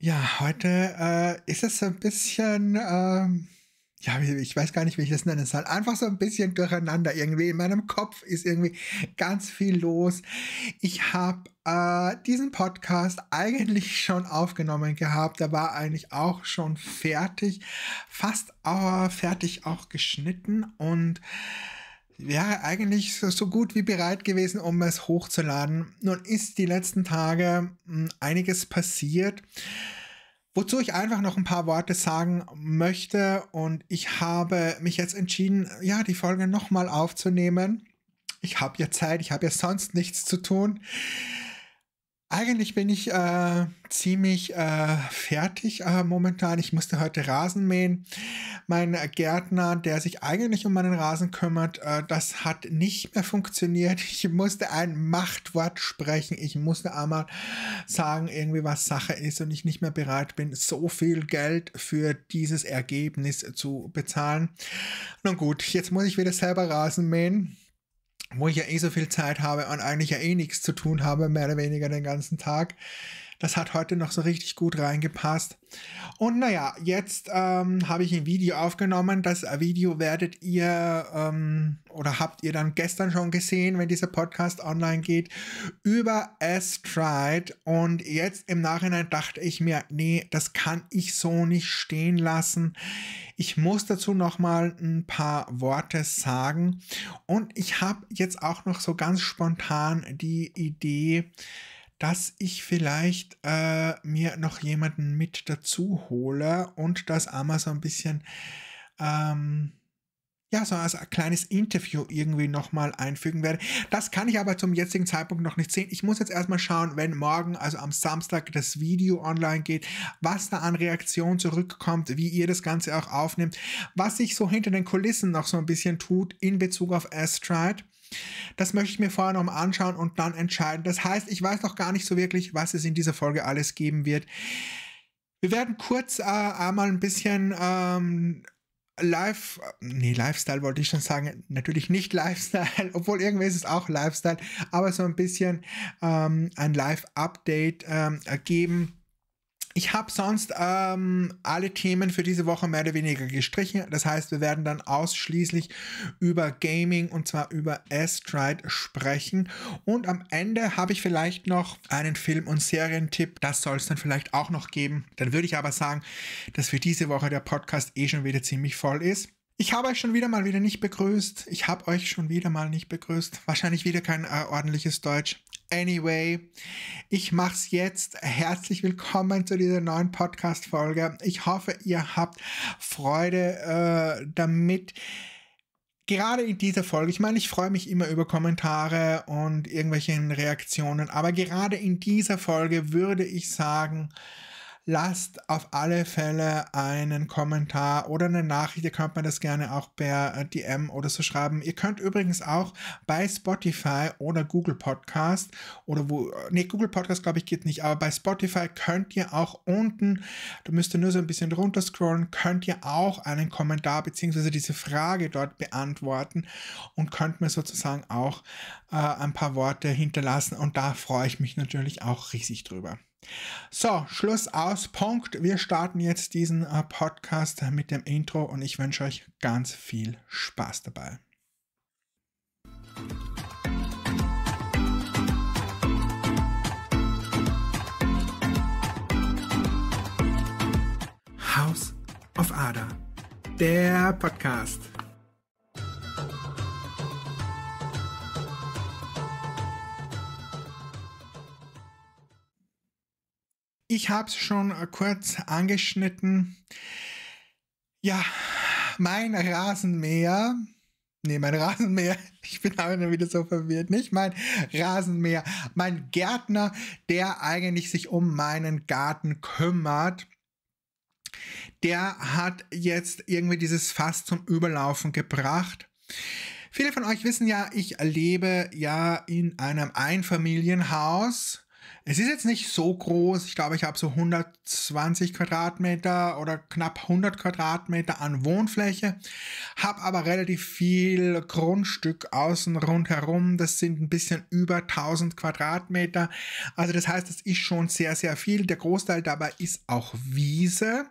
Ja, heute äh, ist es so ein bisschen, ähm, ja, ich weiß gar nicht, wie ich das nennen soll. Einfach so ein bisschen durcheinander irgendwie. In meinem Kopf ist irgendwie ganz viel los. Ich habe äh, diesen Podcast eigentlich schon aufgenommen gehabt. Der war eigentlich auch schon fertig, fast äh, fertig auch geschnitten und wäre eigentlich so, so gut wie bereit gewesen, um es hochzuladen. Nun ist die letzten Tage hm, einiges passiert, wozu ich einfach noch ein paar Worte sagen möchte. Und ich habe mich jetzt entschieden, ja, die Folge nochmal aufzunehmen. Ich habe ja Zeit, ich habe ja sonst nichts zu tun. Eigentlich bin ich äh, ziemlich äh, fertig äh, momentan. Ich musste heute Rasen mähen. Mein Gärtner, der sich eigentlich um meinen Rasen kümmert, äh, das hat nicht mehr funktioniert. Ich musste ein Machtwort sprechen. Ich musste einmal sagen, irgendwie was Sache ist und ich nicht mehr bereit bin, so viel Geld für dieses Ergebnis zu bezahlen. Nun gut, jetzt muss ich wieder selber Rasen mähen wo ich ja eh so viel Zeit habe und eigentlich ja eh nichts zu tun habe, mehr oder weniger den ganzen Tag, das hat heute noch so richtig gut reingepasst. Und naja, jetzt ähm, habe ich ein Video aufgenommen. Das äh, Video werdet ihr ähm, oder habt ihr dann gestern schon gesehen, wenn dieser Podcast online geht, über Astride. Und jetzt im Nachhinein dachte ich mir, nee, das kann ich so nicht stehen lassen. Ich muss dazu nochmal ein paar Worte sagen. Und ich habe jetzt auch noch so ganz spontan die Idee, dass ich vielleicht äh, mir noch jemanden mit dazu hole und das einmal so ein bisschen, ähm, ja, so als ein kleines Interview irgendwie nochmal einfügen werde. Das kann ich aber zum jetzigen Zeitpunkt noch nicht sehen. Ich muss jetzt erstmal schauen, wenn morgen, also am Samstag, das Video online geht, was da an Reaktion zurückkommt, wie ihr das Ganze auch aufnimmt, was sich so hinter den Kulissen noch so ein bisschen tut in Bezug auf Astride. Das möchte ich mir vorher nochmal anschauen und dann entscheiden. Das heißt, ich weiß noch gar nicht so wirklich, was es in dieser Folge alles geben wird. Wir werden kurz äh, einmal ein bisschen ähm, Live, nee, Lifestyle wollte ich schon sagen, natürlich nicht Lifestyle, obwohl irgendwie ist es auch Lifestyle, aber so ein bisschen ähm, ein Live-Update ähm, geben ich habe sonst ähm, alle Themen für diese Woche mehr oder weniger gestrichen. Das heißt, wir werden dann ausschließlich über Gaming und zwar über Astride sprechen. Und am Ende habe ich vielleicht noch einen Film- und Serientipp. Das soll es dann vielleicht auch noch geben. Dann würde ich aber sagen, dass für diese Woche der Podcast eh schon wieder ziemlich voll ist. Ich habe euch schon wieder mal wieder nicht begrüßt. Ich habe euch schon wieder mal nicht begrüßt. Wahrscheinlich wieder kein äh, ordentliches Deutsch. Anyway, ich mach's jetzt. Herzlich willkommen zu dieser neuen Podcast-Folge. Ich hoffe, ihr habt Freude äh, damit. Gerade in dieser Folge, ich meine, ich freue mich immer über Kommentare und irgendwelche Reaktionen, aber gerade in dieser Folge würde ich sagen, lasst auf alle Fälle einen Kommentar oder eine Nachricht. Ihr könnt mir das gerne auch per äh, DM oder so schreiben. Ihr könnt übrigens auch bei Spotify oder Google Podcast oder wo, äh, nee, Google Podcast glaube ich geht nicht, aber bei Spotify könnt ihr auch unten, da müsst ihr nur so ein bisschen runter scrollen, könnt ihr auch einen Kommentar bzw. diese Frage dort beantworten und könnt mir sozusagen auch äh, ein paar Worte hinterlassen und da freue ich mich natürlich auch riesig drüber. So, Schluss aus, Punkt. Wir starten jetzt diesen äh, Podcast mit dem Intro und ich wünsche euch ganz viel Spaß dabei. House of Ada, der Podcast. Ich habe es schon äh, kurz angeschnitten. Ja, mein Rasenmäher. Nee, mein Rasenmäher. Ich bin aber wieder so verwirrt. Nicht mein Rasenmäher. Mein Gärtner, der eigentlich sich um meinen Garten kümmert. Der hat jetzt irgendwie dieses Fass zum Überlaufen gebracht. Viele von euch wissen ja, ich lebe ja in einem Einfamilienhaus es ist jetzt nicht so groß. Ich glaube, ich habe so 120 Quadratmeter oder knapp 100 Quadratmeter an Wohnfläche, habe aber relativ viel Grundstück außen rundherum. Das sind ein bisschen über 1000 Quadratmeter. Also das heißt, das ist schon sehr, sehr viel. Der Großteil dabei ist auch Wiese.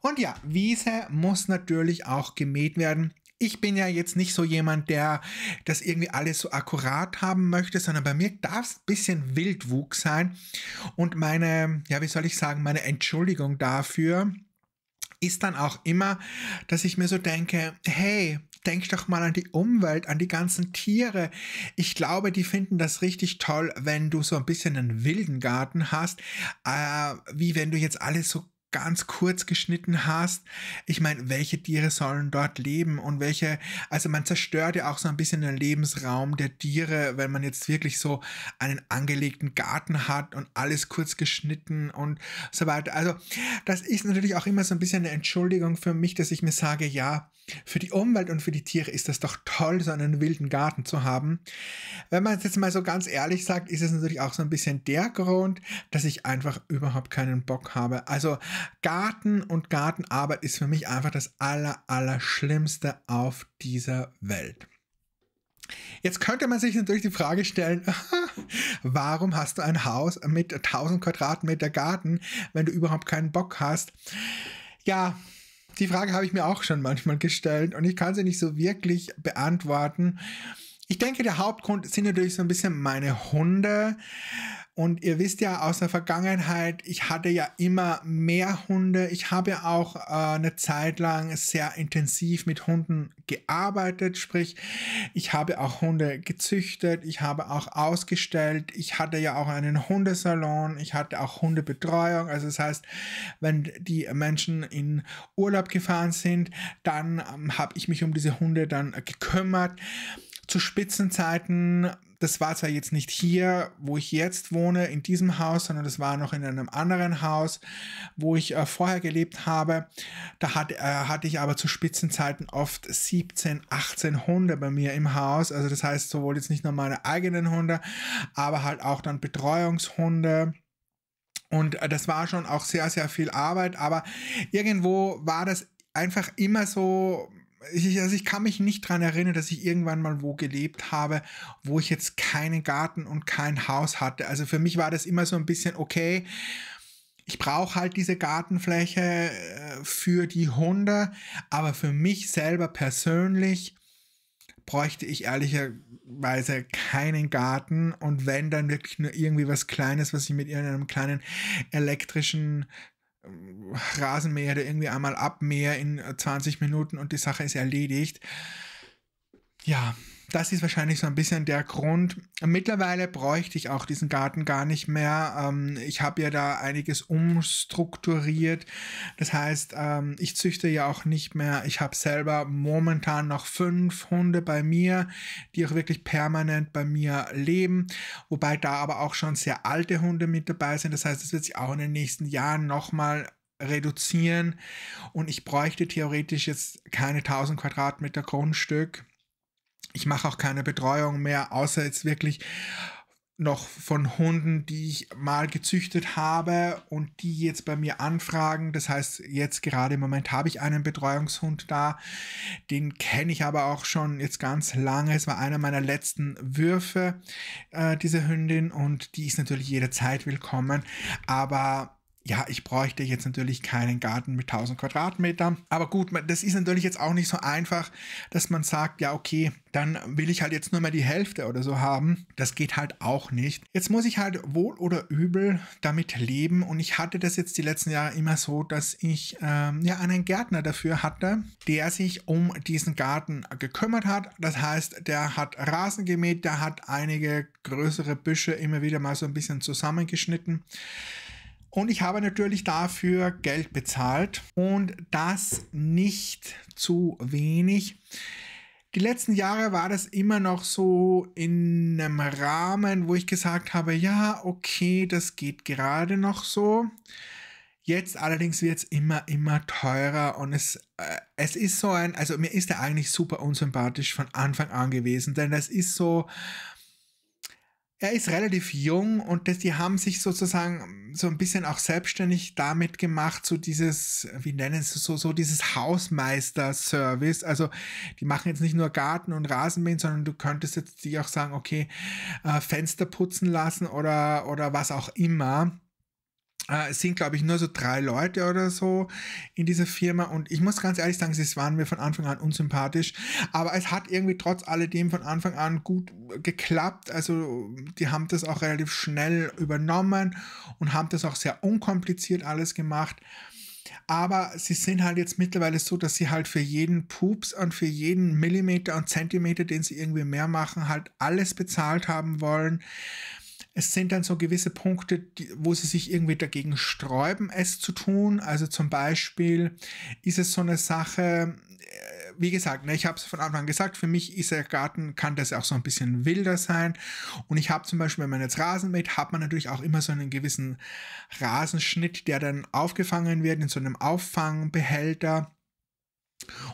Und ja, Wiese muss natürlich auch gemäht werden ich bin ja jetzt nicht so jemand, der das irgendwie alles so akkurat haben möchte, sondern bei mir darf es ein bisschen Wildwuchs sein. Und meine, ja, wie soll ich sagen, meine Entschuldigung dafür ist dann auch immer, dass ich mir so denke, hey, denk doch mal an die Umwelt, an die ganzen Tiere. Ich glaube, die finden das richtig toll, wenn du so ein bisschen einen wilden Garten hast, äh, wie wenn du jetzt alles so ganz kurz geschnitten hast. Ich meine, welche Tiere sollen dort leben und welche, also man zerstört ja auch so ein bisschen den Lebensraum der Tiere, wenn man jetzt wirklich so einen angelegten Garten hat und alles kurz geschnitten und so weiter. Also das ist natürlich auch immer so ein bisschen eine Entschuldigung für mich, dass ich mir sage, ja, für die Umwelt und für die Tiere ist das doch toll, so einen wilden Garten zu haben. Wenn man es jetzt mal so ganz ehrlich sagt, ist es natürlich auch so ein bisschen der Grund, dass ich einfach überhaupt keinen Bock habe. Also Garten und Gartenarbeit ist für mich einfach das aller, aller auf dieser Welt. Jetzt könnte man sich natürlich die Frage stellen, warum hast du ein Haus mit 1000 Quadratmeter Garten, wenn du überhaupt keinen Bock hast? Ja, die Frage habe ich mir auch schon manchmal gestellt und ich kann sie nicht so wirklich beantworten. Ich denke, der Hauptgrund sind natürlich so ein bisschen meine Hunde. Und ihr wisst ja aus der Vergangenheit, ich hatte ja immer mehr Hunde. Ich habe ja auch äh, eine Zeit lang sehr intensiv mit Hunden gearbeitet, sprich, ich habe auch Hunde gezüchtet, ich habe auch ausgestellt, ich hatte ja auch einen Hundesalon, ich hatte auch Hundebetreuung. Also das heißt, wenn die Menschen in Urlaub gefahren sind, dann ähm, habe ich mich um diese Hunde dann äh, gekümmert zu Spitzenzeiten. Das war zwar jetzt nicht hier, wo ich jetzt wohne, in diesem Haus, sondern das war noch in einem anderen Haus, wo ich äh, vorher gelebt habe. Da hat, äh, hatte ich aber zu Spitzenzeiten oft 17, 18 Hunde bei mir im Haus. Also das heißt sowohl jetzt nicht nur meine eigenen Hunde, aber halt auch dann Betreuungshunde. Und äh, das war schon auch sehr, sehr viel Arbeit, aber irgendwo war das einfach immer so ich, also ich kann mich nicht daran erinnern, dass ich irgendwann mal wo gelebt habe, wo ich jetzt keinen Garten und kein Haus hatte. Also für mich war das immer so ein bisschen okay. Ich brauche halt diese Gartenfläche äh, für die Hunde, aber für mich selber persönlich bräuchte ich ehrlicherweise keinen Garten und wenn dann wirklich nur irgendwie was Kleines, was ich mit irgendeinem kleinen elektrischen Rasenmäher, der irgendwie einmal abmäher in 20 äh, Minuten und die Sache ist erledigt. Ja, das ist wahrscheinlich so ein bisschen der Grund. Mittlerweile bräuchte ich auch diesen Garten gar nicht mehr. Ähm, ich habe ja da einiges umstrukturiert. Das heißt, ähm, ich züchte ja auch nicht mehr. Ich habe selber momentan noch fünf Hunde bei mir, die auch wirklich permanent bei mir leben. Wobei da aber auch schon sehr alte Hunde mit dabei sind. Das heißt, es wird sich auch in den nächsten Jahren nochmal reduzieren. Und ich bräuchte theoretisch jetzt keine 1000 Quadratmeter Grundstück ich mache auch keine Betreuung mehr, außer jetzt wirklich noch von Hunden, die ich mal gezüchtet habe und die jetzt bei mir anfragen. Das heißt, jetzt gerade im Moment habe ich einen Betreuungshund da. Den kenne ich aber auch schon jetzt ganz lange. Es war einer meiner letzten Würfe, äh, diese Hündin, und die ist natürlich jederzeit willkommen. Aber ja, ich bräuchte jetzt natürlich keinen Garten mit 1000 Quadratmetern. Aber gut, das ist natürlich jetzt auch nicht so einfach, dass man sagt, ja, okay, dann will ich halt jetzt nur mal die Hälfte oder so haben. Das geht halt auch nicht. Jetzt muss ich halt wohl oder übel damit leben. Und ich hatte das jetzt die letzten Jahre immer so, dass ich ähm, ja einen Gärtner dafür hatte, der sich um diesen Garten gekümmert hat. Das heißt, der hat Rasen gemäht, der hat einige größere Büsche immer wieder mal so ein bisschen zusammengeschnitten. Und ich habe natürlich dafür Geld bezahlt und das nicht zu wenig. Die letzten Jahre war das immer noch so in einem Rahmen, wo ich gesagt habe, ja, okay, das geht gerade noch so. Jetzt allerdings wird es immer, immer teurer und es, äh, es ist so ein, also mir ist er eigentlich super unsympathisch von Anfang an gewesen, denn das ist so, er ist relativ jung und das, die haben sich sozusagen so ein bisschen auch selbstständig damit gemacht, so dieses, wie nennen sie es so, so dieses Hausmeister-Service. Also die machen jetzt nicht nur Garten und Rasenmähen, sondern du könntest jetzt die auch sagen, okay, äh, Fenster putzen lassen oder, oder was auch immer. Ah, es sind, glaube ich, nur so drei Leute oder so in dieser Firma. Und ich muss ganz ehrlich sagen, sie waren mir von Anfang an unsympathisch. Aber es hat irgendwie trotz alledem von Anfang an gut geklappt. Also die haben das auch relativ schnell übernommen und haben das auch sehr unkompliziert alles gemacht. Aber sie sind halt jetzt mittlerweile so, dass sie halt für jeden Pups und für jeden Millimeter und Zentimeter, den sie irgendwie mehr machen, halt alles bezahlt haben wollen. Es sind dann so gewisse Punkte, die, wo sie sich irgendwie dagegen sträuben, es zu tun. Also zum Beispiel ist es so eine Sache, äh, wie gesagt, ne, ich habe es von Anfang an gesagt, für mich ist der Garten, kann das auch so ein bisschen wilder sein. Und ich habe zum Beispiel, wenn man jetzt Rasen mäht, hat man natürlich auch immer so einen gewissen Rasenschnitt, der dann aufgefangen wird in so einem Auffangbehälter.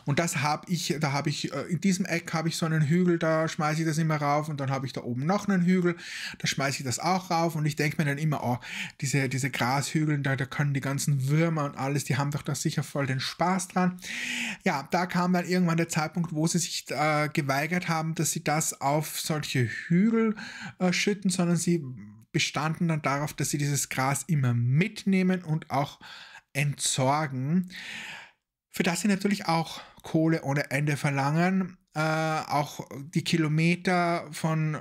Und das habe ich, da habe ich, äh, in diesem Eck habe ich so einen Hügel, da schmeiße ich das immer rauf und dann habe ich da oben noch einen Hügel, da schmeiße ich das auch rauf und ich denke mir dann immer, oh, diese, diese Grashügel, da, da können die ganzen Würmer und alles, die haben doch da sicher voll den Spaß dran. Ja, da kam dann irgendwann der Zeitpunkt, wo sie sich äh, geweigert haben, dass sie das auf solche Hügel äh, schütten, sondern sie bestanden dann darauf, dass sie dieses Gras immer mitnehmen und auch entsorgen für das sie natürlich auch Kohle ohne Ende verlangen. Äh, auch die Kilometer von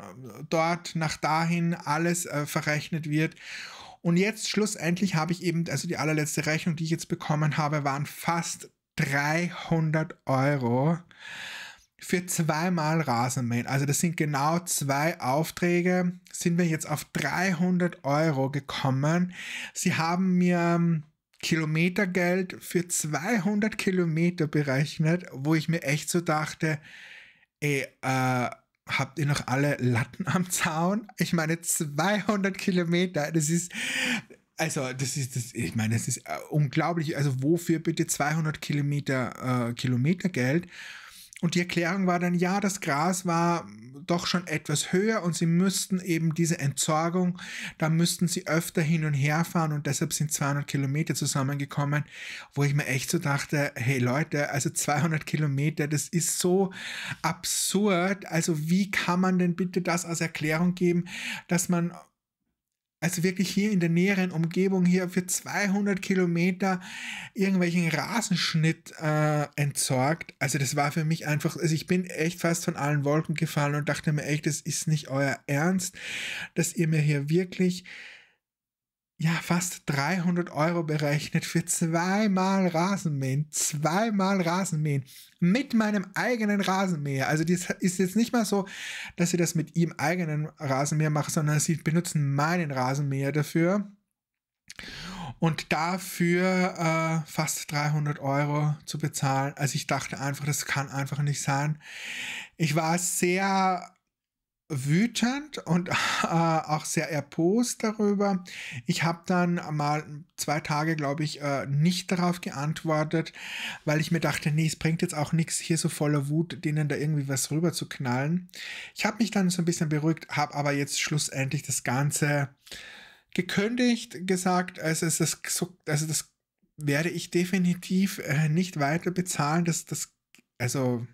dort nach dahin, alles äh, verrechnet wird. Und jetzt schlussendlich habe ich eben, also die allerletzte Rechnung, die ich jetzt bekommen habe, waren fast 300 Euro für zweimal Rasenmähen. Also das sind genau zwei Aufträge, sind wir jetzt auf 300 Euro gekommen. Sie haben mir ähm, Kilometergeld für 200 Kilometer berechnet, wo ich mir echt so dachte, ey, äh, habt ihr noch alle Latten am Zaun? Ich meine, 200 Kilometer, das ist, also das ist, das, ich meine, das ist äh, unglaublich. Also wofür bitte 200 Kilometer äh, Kilometergeld? Und die Erklärung war dann, ja, das Gras war doch schon etwas höher und sie müssten eben diese Entsorgung, da müssten sie öfter hin und her fahren und deshalb sind 200 Kilometer zusammengekommen, wo ich mir echt so dachte, hey Leute, also 200 Kilometer, das ist so absurd. Also wie kann man denn bitte das als Erklärung geben, dass man also wirklich hier in der näheren Umgebung hier für 200 Kilometer irgendwelchen Rasenschnitt äh, entsorgt. Also das war für mich einfach, also ich bin echt fast von allen Wolken gefallen und dachte mir echt, das ist nicht euer Ernst, dass ihr mir hier wirklich ja, fast 300 Euro berechnet für zweimal Rasenmähen. Zweimal Rasenmähen. Mit meinem eigenen Rasenmäher. Also, das ist jetzt nicht mal so, dass ich das mit ihm eigenen Rasenmäher mache, sondern sie benutzen meinen Rasenmäher dafür. Und dafür äh, fast 300 Euro zu bezahlen. Also, ich dachte einfach, das kann einfach nicht sein. Ich war sehr wütend und äh, auch sehr erbost darüber. Ich habe dann mal zwei Tage, glaube ich, äh, nicht darauf geantwortet, weil ich mir dachte, nee, es bringt jetzt auch nichts, hier so voller Wut denen da irgendwie was rüber zu knallen. Ich habe mich dann so ein bisschen beruhigt, habe aber jetzt schlussendlich das Ganze gekündigt, gesagt, also es ist so, also das werde ich definitiv äh, nicht weiter bezahlen, das, das, also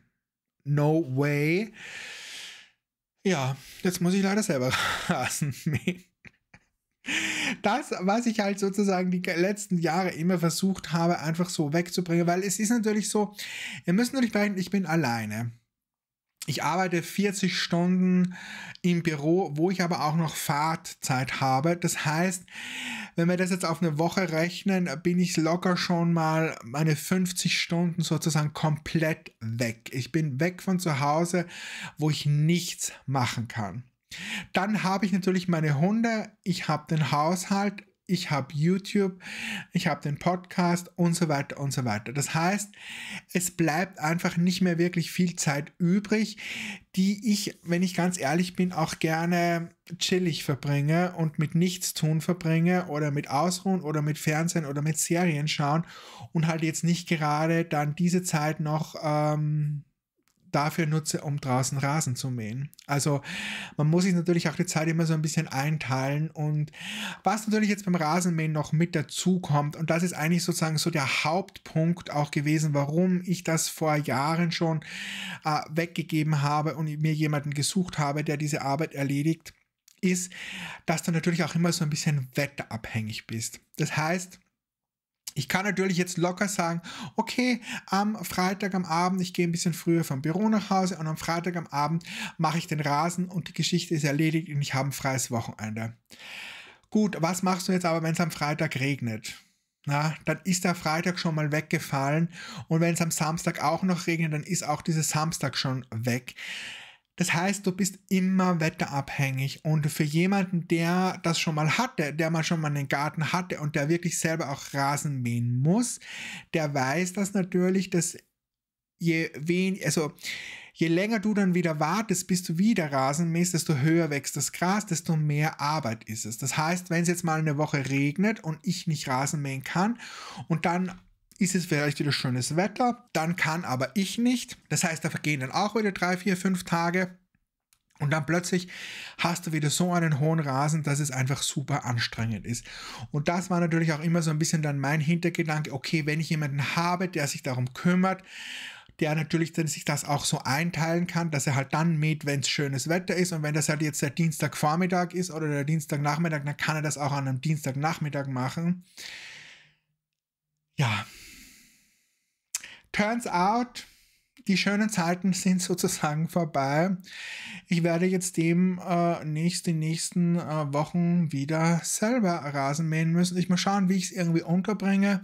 no way. Ja, jetzt muss ich leider selber Rasen Das, was ich halt sozusagen die letzten Jahre immer versucht habe, einfach so wegzubringen, weil es ist natürlich so, ihr müsst natürlich bedenken, ich bin alleine ich arbeite 40 Stunden im Büro, wo ich aber auch noch Fahrtzeit habe. Das heißt, wenn wir das jetzt auf eine Woche rechnen, bin ich locker schon mal meine 50 Stunden sozusagen komplett weg. Ich bin weg von zu Hause, wo ich nichts machen kann. Dann habe ich natürlich meine Hunde, ich habe den Haushalt, ich habe YouTube, ich habe den Podcast und so weiter und so weiter. Das heißt, es bleibt einfach nicht mehr wirklich viel Zeit übrig, die ich, wenn ich ganz ehrlich bin, auch gerne chillig verbringe und mit nichts tun verbringe oder mit Ausruhen oder mit Fernsehen oder mit Serien schauen und halt jetzt nicht gerade dann diese Zeit noch ähm, dafür nutze, um draußen Rasen zu mähen. Also man muss sich natürlich auch die Zeit immer so ein bisschen einteilen und was natürlich jetzt beim Rasenmähen noch mit dazu kommt und das ist eigentlich sozusagen so der Hauptpunkt auch gewesen, warum ich das vor Jahren schon äh, weggegeben habe und mir jemanden gesucht habe, der diese Arbeit erledigt, ist, dass du natürlich auch immer so ein bisschen wetterabhängig bist. Das heißt, ich kann natürlich jetzt locker sagen, okay, am Freitag am Abend, ich gehe ein bisschen früher vom Büro nach Hause und am Freitag am Abend mache ich den Rasen und die Geschichte ist erledigt und ich habe ein freies Wochenende. Gut, was machst du jetzt aber, wenn es am Freitag regnet? Na, dann ist der Freitag schon mal weggefallen und wenn es am Samstag auch noch regnet, dann ist auch dieser Samstag schon weg. Das heißt, du bist immer wetterabhängig und für jemanden, der das schon mal hatte, der mal schon mal einen Garten hatte und der wirklich selber auch Rasen mähen muss, der weiß das natürlich, dass je wen, also je länger du dann wieder wartest, bis du wieder Rasen mähst, desto höher wächst das Gras, desto mehr Arbeit ist es. Das heißt, wenn es jetzt mal eine Woche regnet und ich nicht Rasen mähen kann und dann ist es vielleicht wieder schönes Wetter, dann kann aber ich nicht. Das heißt, da vergehen dann auch wieder drei, vier, fünf Tage. Und dann plötzlich hast du wieder so einen hohen Rasen, dass es einfach super anstrengend ist. Und das war natürlich auch immer so ein bisschen dann mein Hintergedanke, okay, wenn ich jemanden habe, der sich darum kümmert, der natürlich dann sich das auch so einteilen kann, dass er halt dann mäht, wenn es schönes Wetter ist und wenn das halt jetzt der Dienstagvormittag ist oder der Dienstagnachmittag, dann kann er das auch an einem Dienstagnachmittag machen. Ja, Turns out, die schönen Zeiten sind sozusagen vorbei. Ich werde jetzt demnächst äh, die nächsten äh, Wochen wieder selber Rasen mähen müssen. Ich muss schauen, wie ich es irgendwie unterbringe.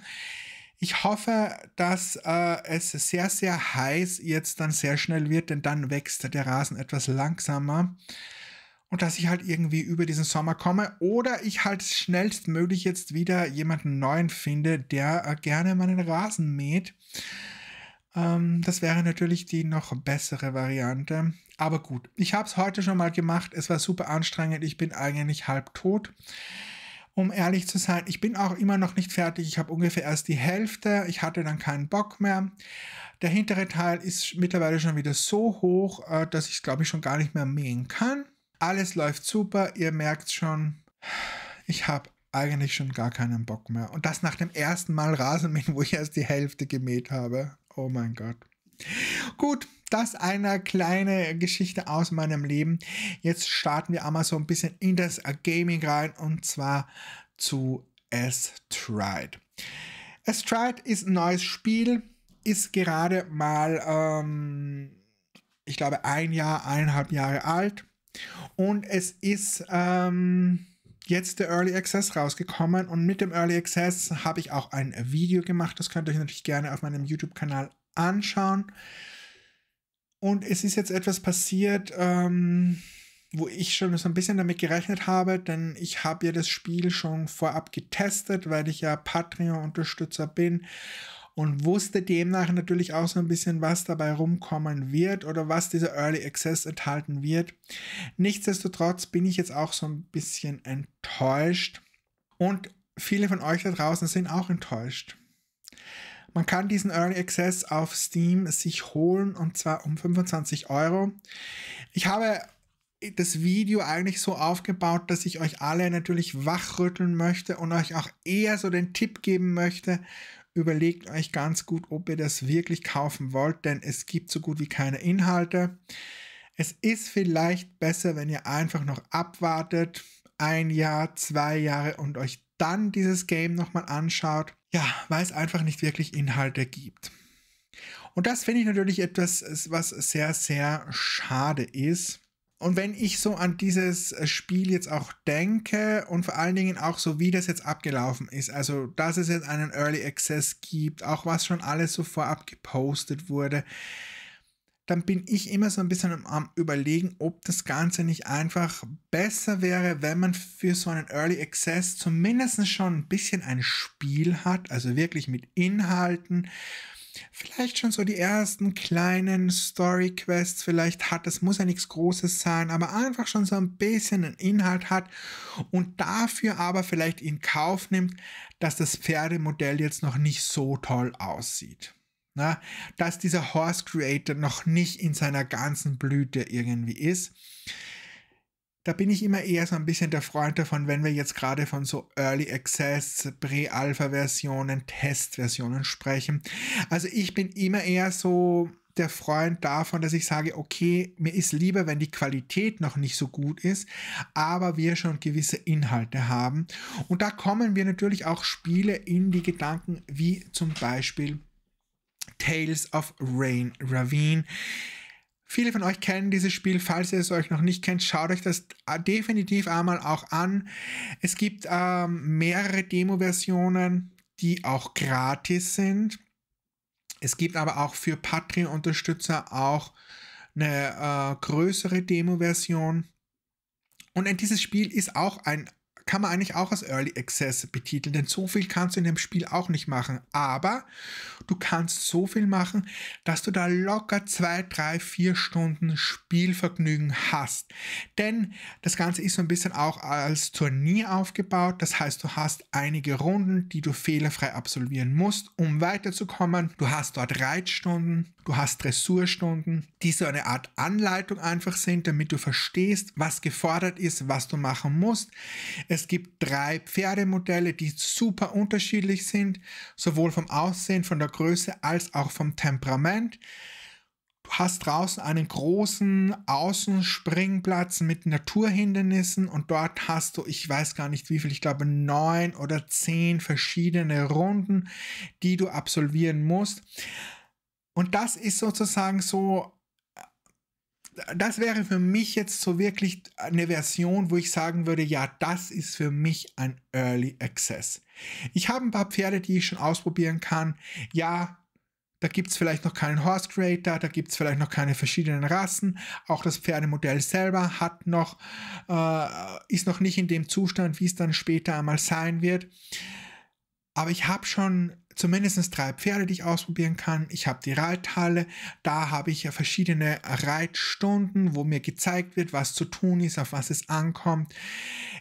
Ich hoffe, dass äh, es sehr, sehr heiß jetzt dann sehr schnell wird, denn dann wächst der Rasen etwas langsamer. Und dass ich halt irgendwie über diesen Sommer komme oder ich halt schnellstmöglich jetzt wieder jemanden neuen finde, der äh, gerne meinen Rasen mäht. Ähm, das wäre natürlich die noch bessere Variante. Aber gut, ich habe es heute schon mal gemacht. Es war super anstrengend. Ich bin eigentlich halb tot. Um ehrlich zu sein, ich bin auch immer noch nicht fertig. Ich habe ungefähr erst die Hälfte. Ich hatte dann keinen Bock mehr. Der hintere Teil ist mittlerweile schon wieder so hoch, äh, dass ich es, glaube ich, schon gar nicht mehr mähen kann. Alles läuft super. Ihr merkt schon, ich habe eigentlich schon gar keinen Bock mehr. Und das nach dem ersten Mal Rasenmähen, wo ich erst die Hälfte gemäht habe. Oh mein Gott. Gut, das eine kleine Geschichte aus meinem Leben. Jetzt starten wir einmal so ein bisschen in das Gaming rein und zwar zu Astride. Astride ist ein neues Spiel, ist gerade mal, ähm, ich glaube, ein Jahr, eineinhalb Jahre alt und es ist ähm, jetzt der Early Access rausgekommen und mit dem Early Access habe ich auch ein Video gemacht. Das könnt ihr euch natürlich gerne auf meinem YouTube-Kanal anschauen. Und es ist jetzt etwas passiert, ähm, wo ich schon so ein bisschen damit gerechnet habe, denn ich habe ja das Spiel schon vorab getestet, weil ich ja Patreon-Unterstützer bin und wusste demnach natürlich auch so ein bisschen, was dabei rumkommen wird oder was dieser Early Access enthalten wird. Nichtsdestotrotz bin ich jetzt auch so ein bisschen enttäuscht und viele von euch da draußen sind auch enttäuscht. Man kann diesen Early Access auf Steam sich holen und zwar um 25 Euro. Ich habe das Video eigentlich so aufgebaut, dass ich euch alle natürlich wachrütteln möchte und euch auch eher so den Tipp geben möchte, überlegt euch ganz gut, ob ihr das wirklich kaufen wollt, denn es gibt so gut wie keine Inhalte. Es ist vielleicht besser, wenn ihr einfach noch abwartet, ein Jahr, zwei Jahre und euch dann dieses Game nochmal anschaut. Ja, weil es einfach nicht wirklich Inhalte gibt. Und das finde ich natürlich etwas, was sehr, sehr schade ist. Und wenn ich so an dieses äh, Spiel jetzt auch denke und vor allen Dingen auch so, wie das jetzt abgelaufen ist, also dass es jetzt einen Early Access gibt, auch was schon alles so vorab gepostet wurde, dann bin ich immer so ein bisschen am Überlegen, ob das Ganze nicht einfach besser wäre, wenn man für so einen Early Access zumindest schon ein bisschen ein Spiel hat, also wirklich mit Inhalten vielleicht schon so die ersten kleinen Story-Quests vielleicht hat. Es muss ja nichts Großes sein, aber einfach schon so ein bisschen einen Inhalt hat und dafür aber vielleicht in Kauf nimmt, dass das Pferdemodell jetzt noch nicht so toll aussieht. Na, ne? dass dieser Horse Creator noch nicht in seiner ganzen Blüte irgendwie ist da bin ich immer eher so ein bisschen der Freund davon, wenn wir jetzt gerade von so Early Access, Pre-Alpha-Versionen, Test-Versionen sprechen. Also ich bin immer eher so der Freund davon, dass ich sage, okay, mir ist lieber, wenn die Qualität noch nicht so gut ist, aber wir schon gewisse Inhalte haben. Und da kommen wir natürlich auch Spiele in die Gedanken, wie zum Beispiel Tales of Rain Ravine Viele von euch kennen dieses Spiel. Falls ihr es euch noch nicht kennt, schaut euch das definitiv einmal auch an. Es gibt ähm, mehrere Demo-Versionen, die auch gratis sind. Es gibt aber auch für Patreon-Unterstützer auch eine äh, größere Demo-Version. Und dieses Spiel ist auch ein kann man eigentlich auch als Early Access betiteln, denn so viel kannst du in dem Spiel auch nicht machen. Aber du kannst so viel machen, dass du da locker zwei, drei, vier Stunden Spielvergnügen hast. Denn das Ganze ist so ein bisschen auch als Turnier aufgebaut. Das heißt, du hast einige Runden, die du fehlerfrei absolvieren musst, um weiterzukommen. Du hast dort Reitstunden, du hast Dressurstunden, die so eine Art Anleitung einfach sind, damit du verstehst, was gefordert ist, was du machen musst. Es gibt drei Pferdemodelle, die super unterschiedlich sind, sowohl vom Aussehen, von der Größe als auch vom Temperament. Du hast draußen einen großen Außenspringplatz mit Naturhindernissen und dort hast du, ich weiß gar nicht wie viel, ich glaube neun oder zehn verschiedene Runden, die du absolvieren musst. Und das ist sozusagen so das wäre für mich jetzt so wirklich eine Version, wo ich sagen würde, ja, das ist für mich ein Early Access. Ich habe ein paar Pferde, die ich schon ausprobieren kann. Ja, da gibt es vielleicht noch keinen Horse Creator, da gibt es vielleicht noch keine verschiedenen Rassen. Auch das Pferdemodell selber hat noch, äh, ist noch nicht in dem Zustand, wie es dann später einmal sein wird. Aber ich habe schon zumindest drei Pferde, die ich ausprobieren kann. Ich habe die Reithalle, da habe ich ja verschiedene Reitstunden, wo mir gezeigt wird, was zu tun ist, auf was es ankommt.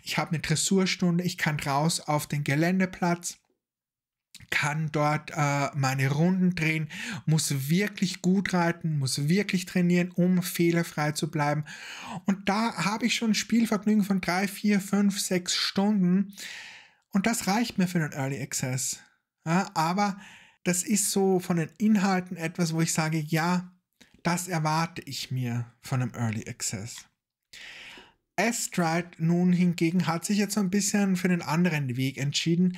Ich habe eine Dressurstunde, ich kann raus auf den Geländeplatz kann dort äh, meine Runden drehen, muss wirklich gut reiten, muss wirklich trainieren, um fehlerfrei zu bleiben. Und da habe ich schon ein Spielvergnügen von drei, vier, fünf, sechs Stunden. Und das reicht mir für den Early Access. Ja, aber das ist so von den Inhalten etwas, wo ich sage, ja, das erwarte ich mir von einem Early Access. Astride nun hingegen hat sich jetzt so ein bisschen für den anderen Weg entschieden.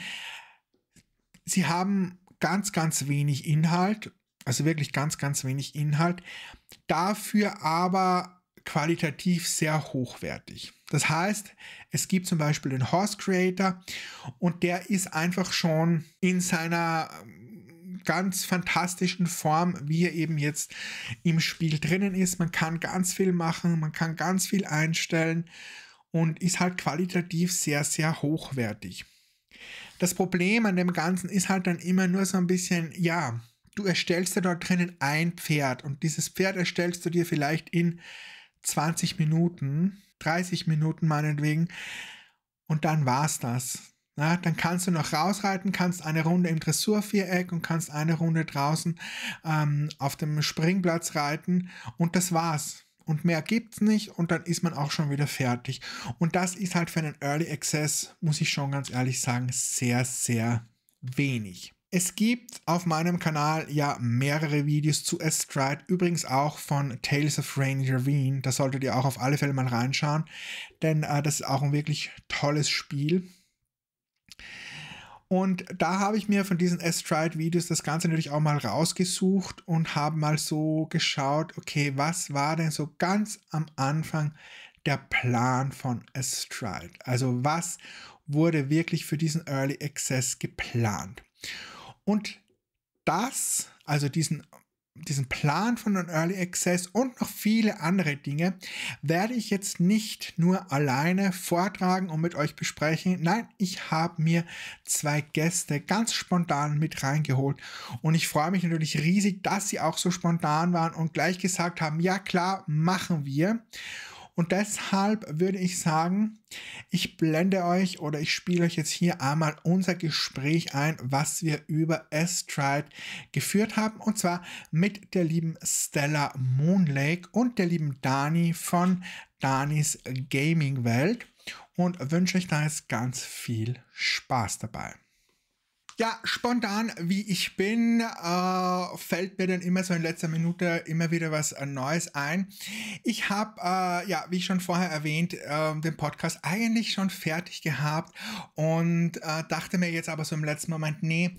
Sie haben ganz, ganz wenig Inhalt, also wirklich ganz, ganz wenig Inhalt, dafür aber qualitativ sehr hochwertig. Das heißt, es gibt zum Beispiel den Horse Creator und der ist einfach schon in seiner ähm, ganz fantastischen Form, wie er eben jetzt im Spiel drinnen ist. Man kann ganz viel machen, man kann ganz viel einstellen und ist halt qualitativ sehr, sehr hochwertig. Das Problem an dem Ganzen ist halt dann immer nur so ein bisschen, ja, du erstellst dir dort drinnen ein Pferd und dieses Pferd erstellst du dir vielleicht in 20 Minuten, 30 Minuten meinetwegen. Und dann war's das. Na, dann kannst du noch rausreiten, kannst eine Runde im Dressurviereck und kannst eine Runde draußen ähm, auf dem Springplatz reiten und das war's. Und mehr gibt's nicht und dann ist man auch schon wieder fertig. Und das ist halt für einen Early Access, muss ich schon ganz ehrlich sagen, sehr, sehr wenig. Es gibt auf meinem Kanal ja mehrere Videos zu Astride, übrigens auch von Tales of Rainy Ravine. Da solltet ihr auch auf alle Fälle mal reinschauen, denn äh, das ist auch ein wirklich tolles Spiel. Und da habe ich mir von diesen astride videos das Ganze natürlich auch mal rausgesucht und habe mal so geschaut, okay, was war denn so ganz am Anfang der Plan von Astride? Also was wurde wirklich für diesen Early Access geplant? Und das, also diesen, diesen Plan von Early Access und noch viele andere Dinge, werde ich jetzt nicht nur alleine vortragen und mit euch besprechen. Nein, ich habe mir zwei Gäste ganz spontan mit reingeholt und ich freue mich natürlich riesig, dass sie auch so spontan waren und gleich gesagt haben, ja klar, machen wir. Und deshalb würde ich sagen, ich blende euch oder ich spiele euch jetzt hier einmal unser Gespräch ein, was wir über Astride geführt haben. Und zwar mit der lieben Stella Moonlake und der lieben Dani von Danis Gaming Welt. Und wünsche euch da jetzt ganz viel Spaß dabei. Ja, spontan, wie ich bin, äh, fällt mir dann immer so in letzter Minute immer wieder was äh, Neues ein. Ich habe, äh, ja, wie ich schon vorher erwähnt, ähm, den Podcast eigentlich schon fertig gehabt und äh, dachte mir jetzt aber so im letzten Moment, nee,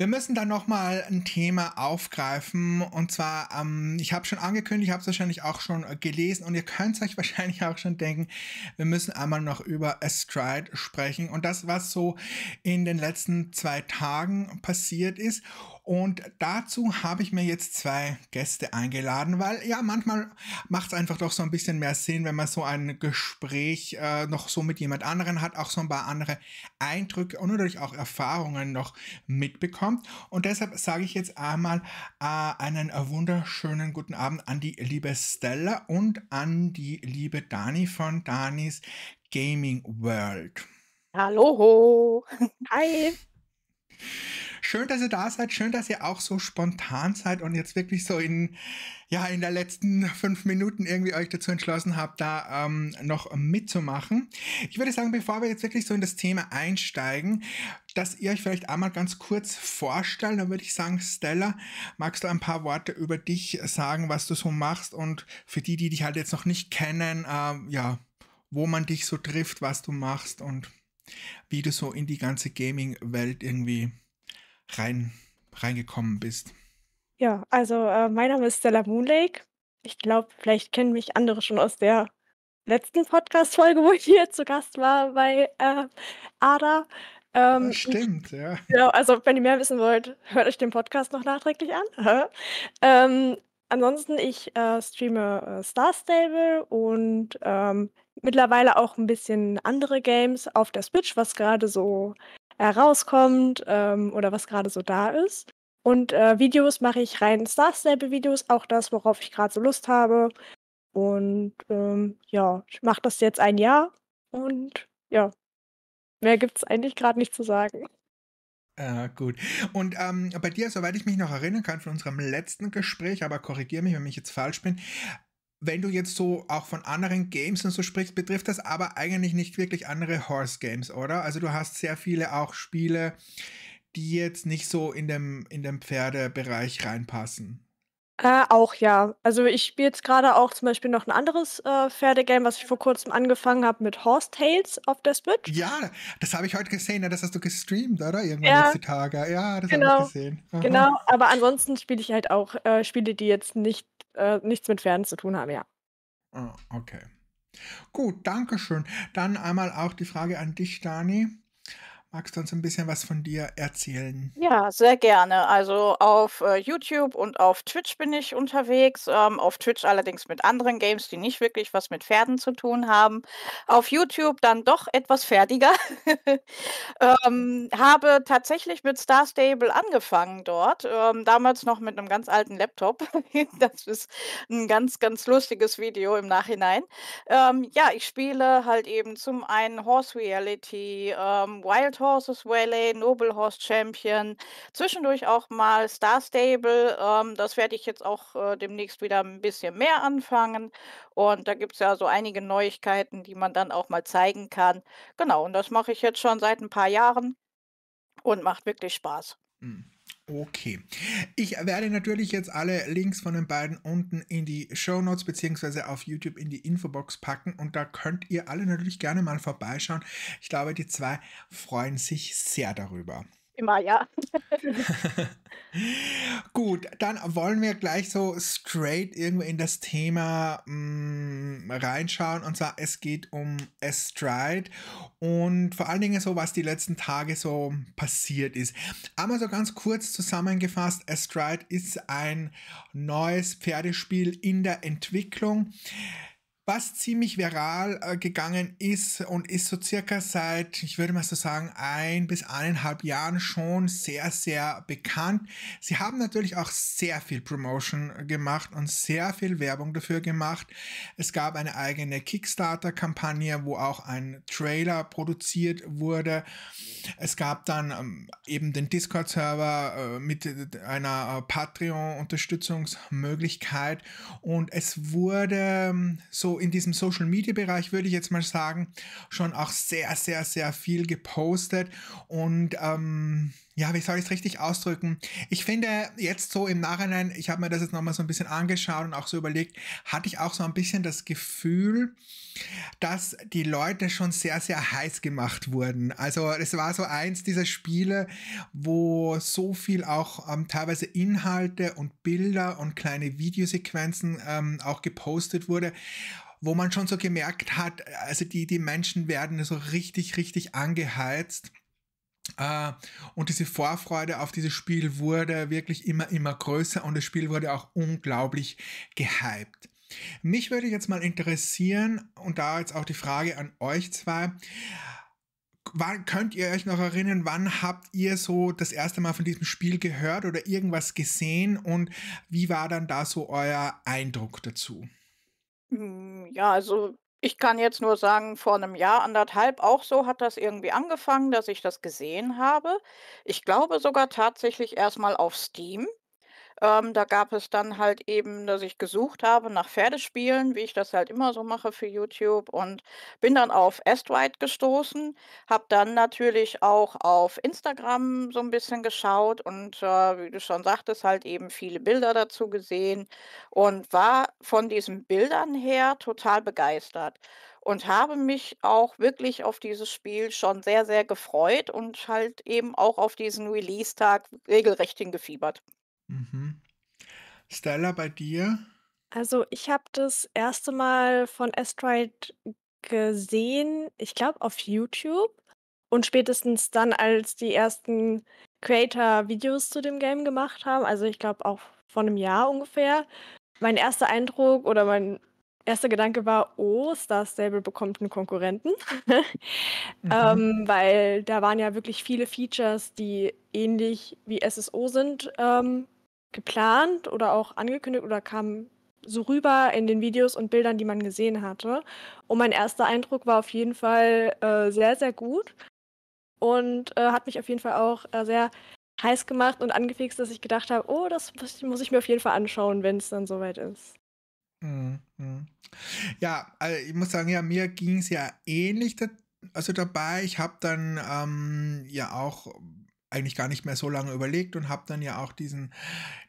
wir müssen dann nochmal ein Thema aufgreifen und zwar, ähm, ich habe schon angekündigt, ich habe es wahrscheinlich auch schon äh, gelesen und ihr könnt es euch wahrscheinlich auch schon denken, wir müssen einmal noch über Astride sprechen und das, was so in den letzten zwei Tagen passiert ist und dazu habe ich mir jetzt zwei Gäste eingeladen, weil ja, manchmal macht es einfach doch so ein bisschen mehr Sinn, wenn man so ein Gespräch äh, noch so mit jemand anderen hat, auch so ein paar andere Eindrücke und natürlich auch Erfahrungen noch mitbekommt. Und deshalb sage ich jetzt einmal äh, einen wunderschönen guten Abend an die liebe Stella und an die liebe Dani von Danis Gaming World. Hallo. Hi. Schön, dass ihr da seid. Schön, dass ihr auch so spontan seid und jetzt wirklich so in, ja, in der letzten fünf Minuten irgendwie euch dazu entschlossen habt, da ähm, noch mitzumachen. Ich würde sagen, bevor wir jetzt wirklich so in das Thema einsteigen, dass ihr euch vielleicht einmal ganz kurz vorstellt, dann würde ich sagen, Stella, magst du ein paar Worte über dich sagen, was du so machst und für die, die dich halt jetzt noch nicht kennen, äh, ja, wo man dich so trifft, was du machst und wie du so in die ganze Gaming-Welt irgendwie rein, reingekommen bist. Ja, also äh, mein Name ist Stella Moonlake. Ich glaube, vielleicht kennen mich andere schon aus der letzten Podcast-Folge, wo ich hier zu Gast war bei äh, Ada. Ähm, stimmt, ja. Genau, also wenn ihr mehr wissen wollt, hört euch den Podcast noch nachträglich an. ähm, ansonsten, ich äh, streame äh, Star Stable und ähm, mittlerweile auch ein bisschen andere Games auf der Switch, was gerade so äh, rauskommt ähm, oder was gerade so da ist. Und äh, Videos mache ich rein Star-Stable-Videos, auch das, worauf ich gerade so Lust habe. Und ähm, ja, ich mache das jetzt ein Jahr und ja, mehr gibt es eigentlich gerade nicht zu sagen. Ah, gut. Und ähm, bei dir, soweit ich mich noch erinnern kann, von unserem letzten Gespräch, aber korrigiere mich, wenn ich jetzt falsch bin, wenn du jetzt so auch von anderen Games und so sprichst, betrifft das aber eigentlich nicht wirklich andere Horse Games, oder? Also du hast sehr viele auch Spiele, die jetzt nicht so in dem, in dem Pferdebereich reinpassen. Äh, auch ja. Also ich spiele jetzt gerade auch zum Beispiel noch ein anderes äh, Pferdegame, was ich vor kurzem angefangen habe mit Horse Tales auf der Switch. Ja, das habe ich heute gesehen. Ja, ne? das hast du gestreamt, oder? Irgendwann ja. letzte Tage. Ja, das genau. habe ich gesehen. Aha. Genau, aber ansonsten spiele ich halt auch äh, Spiele, die jetzt nicht äh, nichts mit Pferden zu tun haben, ja. Ah, okay. Gut, danke schön. Dann einmal auch die Frage an dich, Dani. Magst du uns ein bisschen was von dir erzählen? Ja, sehr gerne. Also auf äh, YouTube und auf Twitch bin ich unterwegs. Ähm, auf Twitch allerdings mit anderen Games, die nicht wirklich was mit Pferden zu tun haben. Auf YouTube dann doch etwas fertiger. ähm, habe tatsächlich mit Star Stable angefangen dort. Ähm, damals noch mit einem ganz alten Laptop. das ist ein ganz, ganz lustiges Video im Nachhinein. Ähm, ja, ich spiele halt eben zum einen Horse Reality, ähm, Wild Horses Valley, Noble Horse Champion, zwischendurch auch mal Star Stable. Ähm, das werde ich jetzt auch äh, demnächst wieder ein bisschen mehr anfangen. Und da gibt es ja so einige Neuigkeiten, die man dann auch mal zeigen kann. Genau, und das mache ich jetzt schon seit ein paar Jahren und macht wirklich Spaß. Mhm. Okay. Ich werde natürlich jetzt alle Links von den beiden unten in die Show Notes bzw. auf YouTube in die Infobox packen und da könnt ihr alle natürlich gerne mal vorbeischauen. Ich glaube, die zwei freuen sich sehr darüber immer, ja. Gut, dann wollen wir gleich so straight irgendwie in das Thema mh, mm, reinschauen. Und zwar, es geht um Astride und vor allen Dingen so, was die letzten Tage so passiert ist. Einmal so ganz kurz zusammengefasst, Astride ist ein neues Pferdespiel in der Entwicklung was ziemlich viral äh, gegangen ist und ist so circa seit, ich würde mal so sagen, ein bis eineinhalb Jahren schon sehr, sehr bekannt. Sie haben natürlich auch sehr viel Promotion äh, gemacht und sehr viel Werbung dafür gemacht. Es gab eine eigene Kickstarter-Kampagne, wo auch ein Trailer produziert wurde. Es gab dann ähm, eben den Discord-Server äh, mit einer Patreon-Unterstützungsmöglichkeit und es wurde ähm, so in diesem Social Media Bereich, würde ich jetzt mal sagen, schon auch sehr, sehr, sehr viel gepostet und ähm, ja, wie soll ich es richtig ausdrücken? Ich finde jetzt so im Nachhinein, ich habe mir das jetzt nochmal so ein bisschen angeschaut und auch so überlegt, hatte ich auch so ein bisschen das Gefühl, dass die Leute schon sehr, sehr heiß gemacht wurden. Also es war so eins dieser Spiele, wo so viel auch ähm, teilweise Inhalte und Bilder und kleine Videosequenzen ähm, auch gepostet wurde wo man schon so gemerkt hat, also die, die Menschen werden so richtig, richtig angeheizt. Uh, und diese Vorfreude auf dieses Spiel wurde wirklich immer, immer größer und das Spiel wurde auch unglaublich gehypt. Mich würde jetzt mal interessieren, und da jetzt auch die Frage an euch zwei, wann könnt ihr euch noch erinnern, wann habt ihr so das erste Mal von diesem Spiel gehört oder irgendwas gesehen und wie war dann da so euer Eindruck dazu? Hm, ja, also ich kann jetzt nur sagen, vor einem Jahr, anderthalb auch so hat das irgendwie angefangen, dass ich das gesehen habe. Ich glaube sogar tatsächlich erstmal auf Steam. Ähm, da gab es dann halt eben, dass ich gesucht habe nach Pferdespielen, wie ich das halt immer so mache für YouTube und bin dann auf Estride gestoßen, habe dann natürlich auch auf Instagram so ein bisschen geschaut und äh, wie du schon sagtest, halt eben viele Bilder dazu gesehen und war von diesen Bildern her total begeistert und habe mich auch wirklich auf dieses Spiel schon sehr, sehr gefreut und halt eben auch auf diesen Release-Tag regelrecht hingefiebert. Mhm. Stella, bei dir? Also ich habe das erste Mal von Asteroid gesehen, ich glaube auf YouTube. Und spätestens dann, als die ersten Creator-Videos zu dem Game gemacht haben, also ich glaube auch vor einem Jahr ungefähr, mein erster Eindruck oder mein erster Gedanke war, oh, Star Stable bekommt einen Konkurrenten. mhm. ähm, weil da waren ja wirklich viele Features, die ähnlich wie SSO sind, ähm, geplant oder auch angekündigt oder kam so rüber in den Videos und Bildern, die man gesehen hatte. Und mein erster Eindruck war auf jeden Fall äh, sehr, sehr gut und äh, hat mich auf jeden Fall auch äh, sehr heiß gemacht und angefixt, dass ich gedacht habe, oh, das muss ich mir auf jeden Fall anschauen, wenn es dann soweit ist. Mhm, mhm. Ja, also ich muss sagen, ja, mir ging es ja ähnlich, also dabei, ich habe dann ähm, ja auch eigentlich gar nicht mehr so lange überlegt und habe dann ja auch diesen,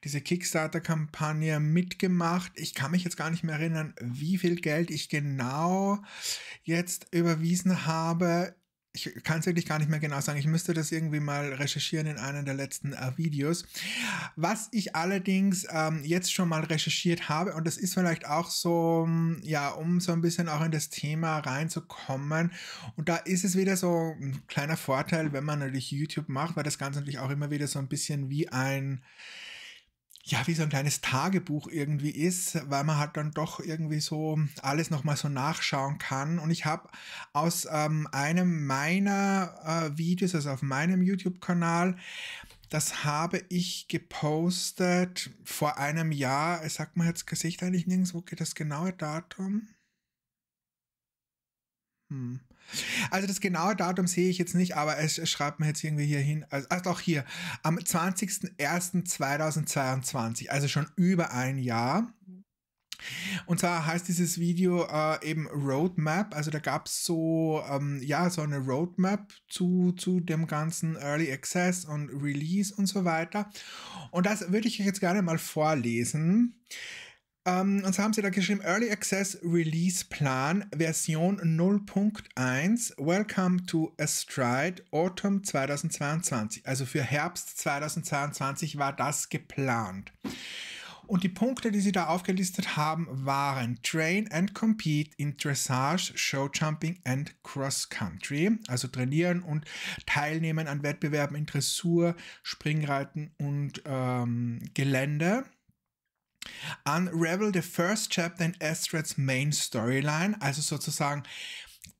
diese Kickstarter-Kampagne mitgemacht. Ich kann mich jetzt gar nicht mehr erinnern, wie viel Geld ich genau jetzt überwiesen habe ich kann es wirklich gar nicht mehr genau sagen. Ich müsste das irgendwie mal recherchieren in einem der letzten äh, Videos. Was ich allerdings ähm, jetzt schon mal recherchiert habe, und das ist vielleicht auch so, hm, ja, um so ein bisschen auch in das Thema reinzukommen. Und da ist es wieder so ein kleiner Vorteil, wenn man natürlich YouTube macht, weil das Ganze natürlich auch immer wieder so ein bisschen wie ein, ja, wie so ein kleines Tagebuch irgendwie ist, weil man halt dann doch irgendwie so alles nochmal so nachschauen kann. Und ich habe aus ähm, einem meiner äh, Videos, also auf meinem YouTube-Kanal, das habe ich gepostet vor einem Jahr. Sagt man jetzt Gesicht eigentlich nirgends, wo geht das genaue Datum? Hm. Also das genaue Datum sehe ich jetzt nicht, aber es, schreibt mir jetzt irgendwie hier hin. Also, also auch hier, am 20.01.2022, also schon über ein Jahr. Und zwar heißt dieses Video äh, eben Roadmap. Also da gab es so, ähm, ja, so eine Roadmap zu, zu dem ganzen Early Access und Release und so weiter. Und das würde ich euch jetzt gerne mal vorlesen. Ähm, und so haben sie da geschrieben, Early Access Release Plan Version 0.1, Welcome to Astride Autumn 2022. Also für Herbst 2022 war das geplant. Und die Punkte, die sie da aufgelistet haben, waren Train and Compete in Dressage, Showjumping and Cross Country, also trainieren und teilnehmen an Wettbewerben in Dressur, Springreiten und ähm, Gelände. Unravel the first chapter in Astrads main storyline, also sozusagen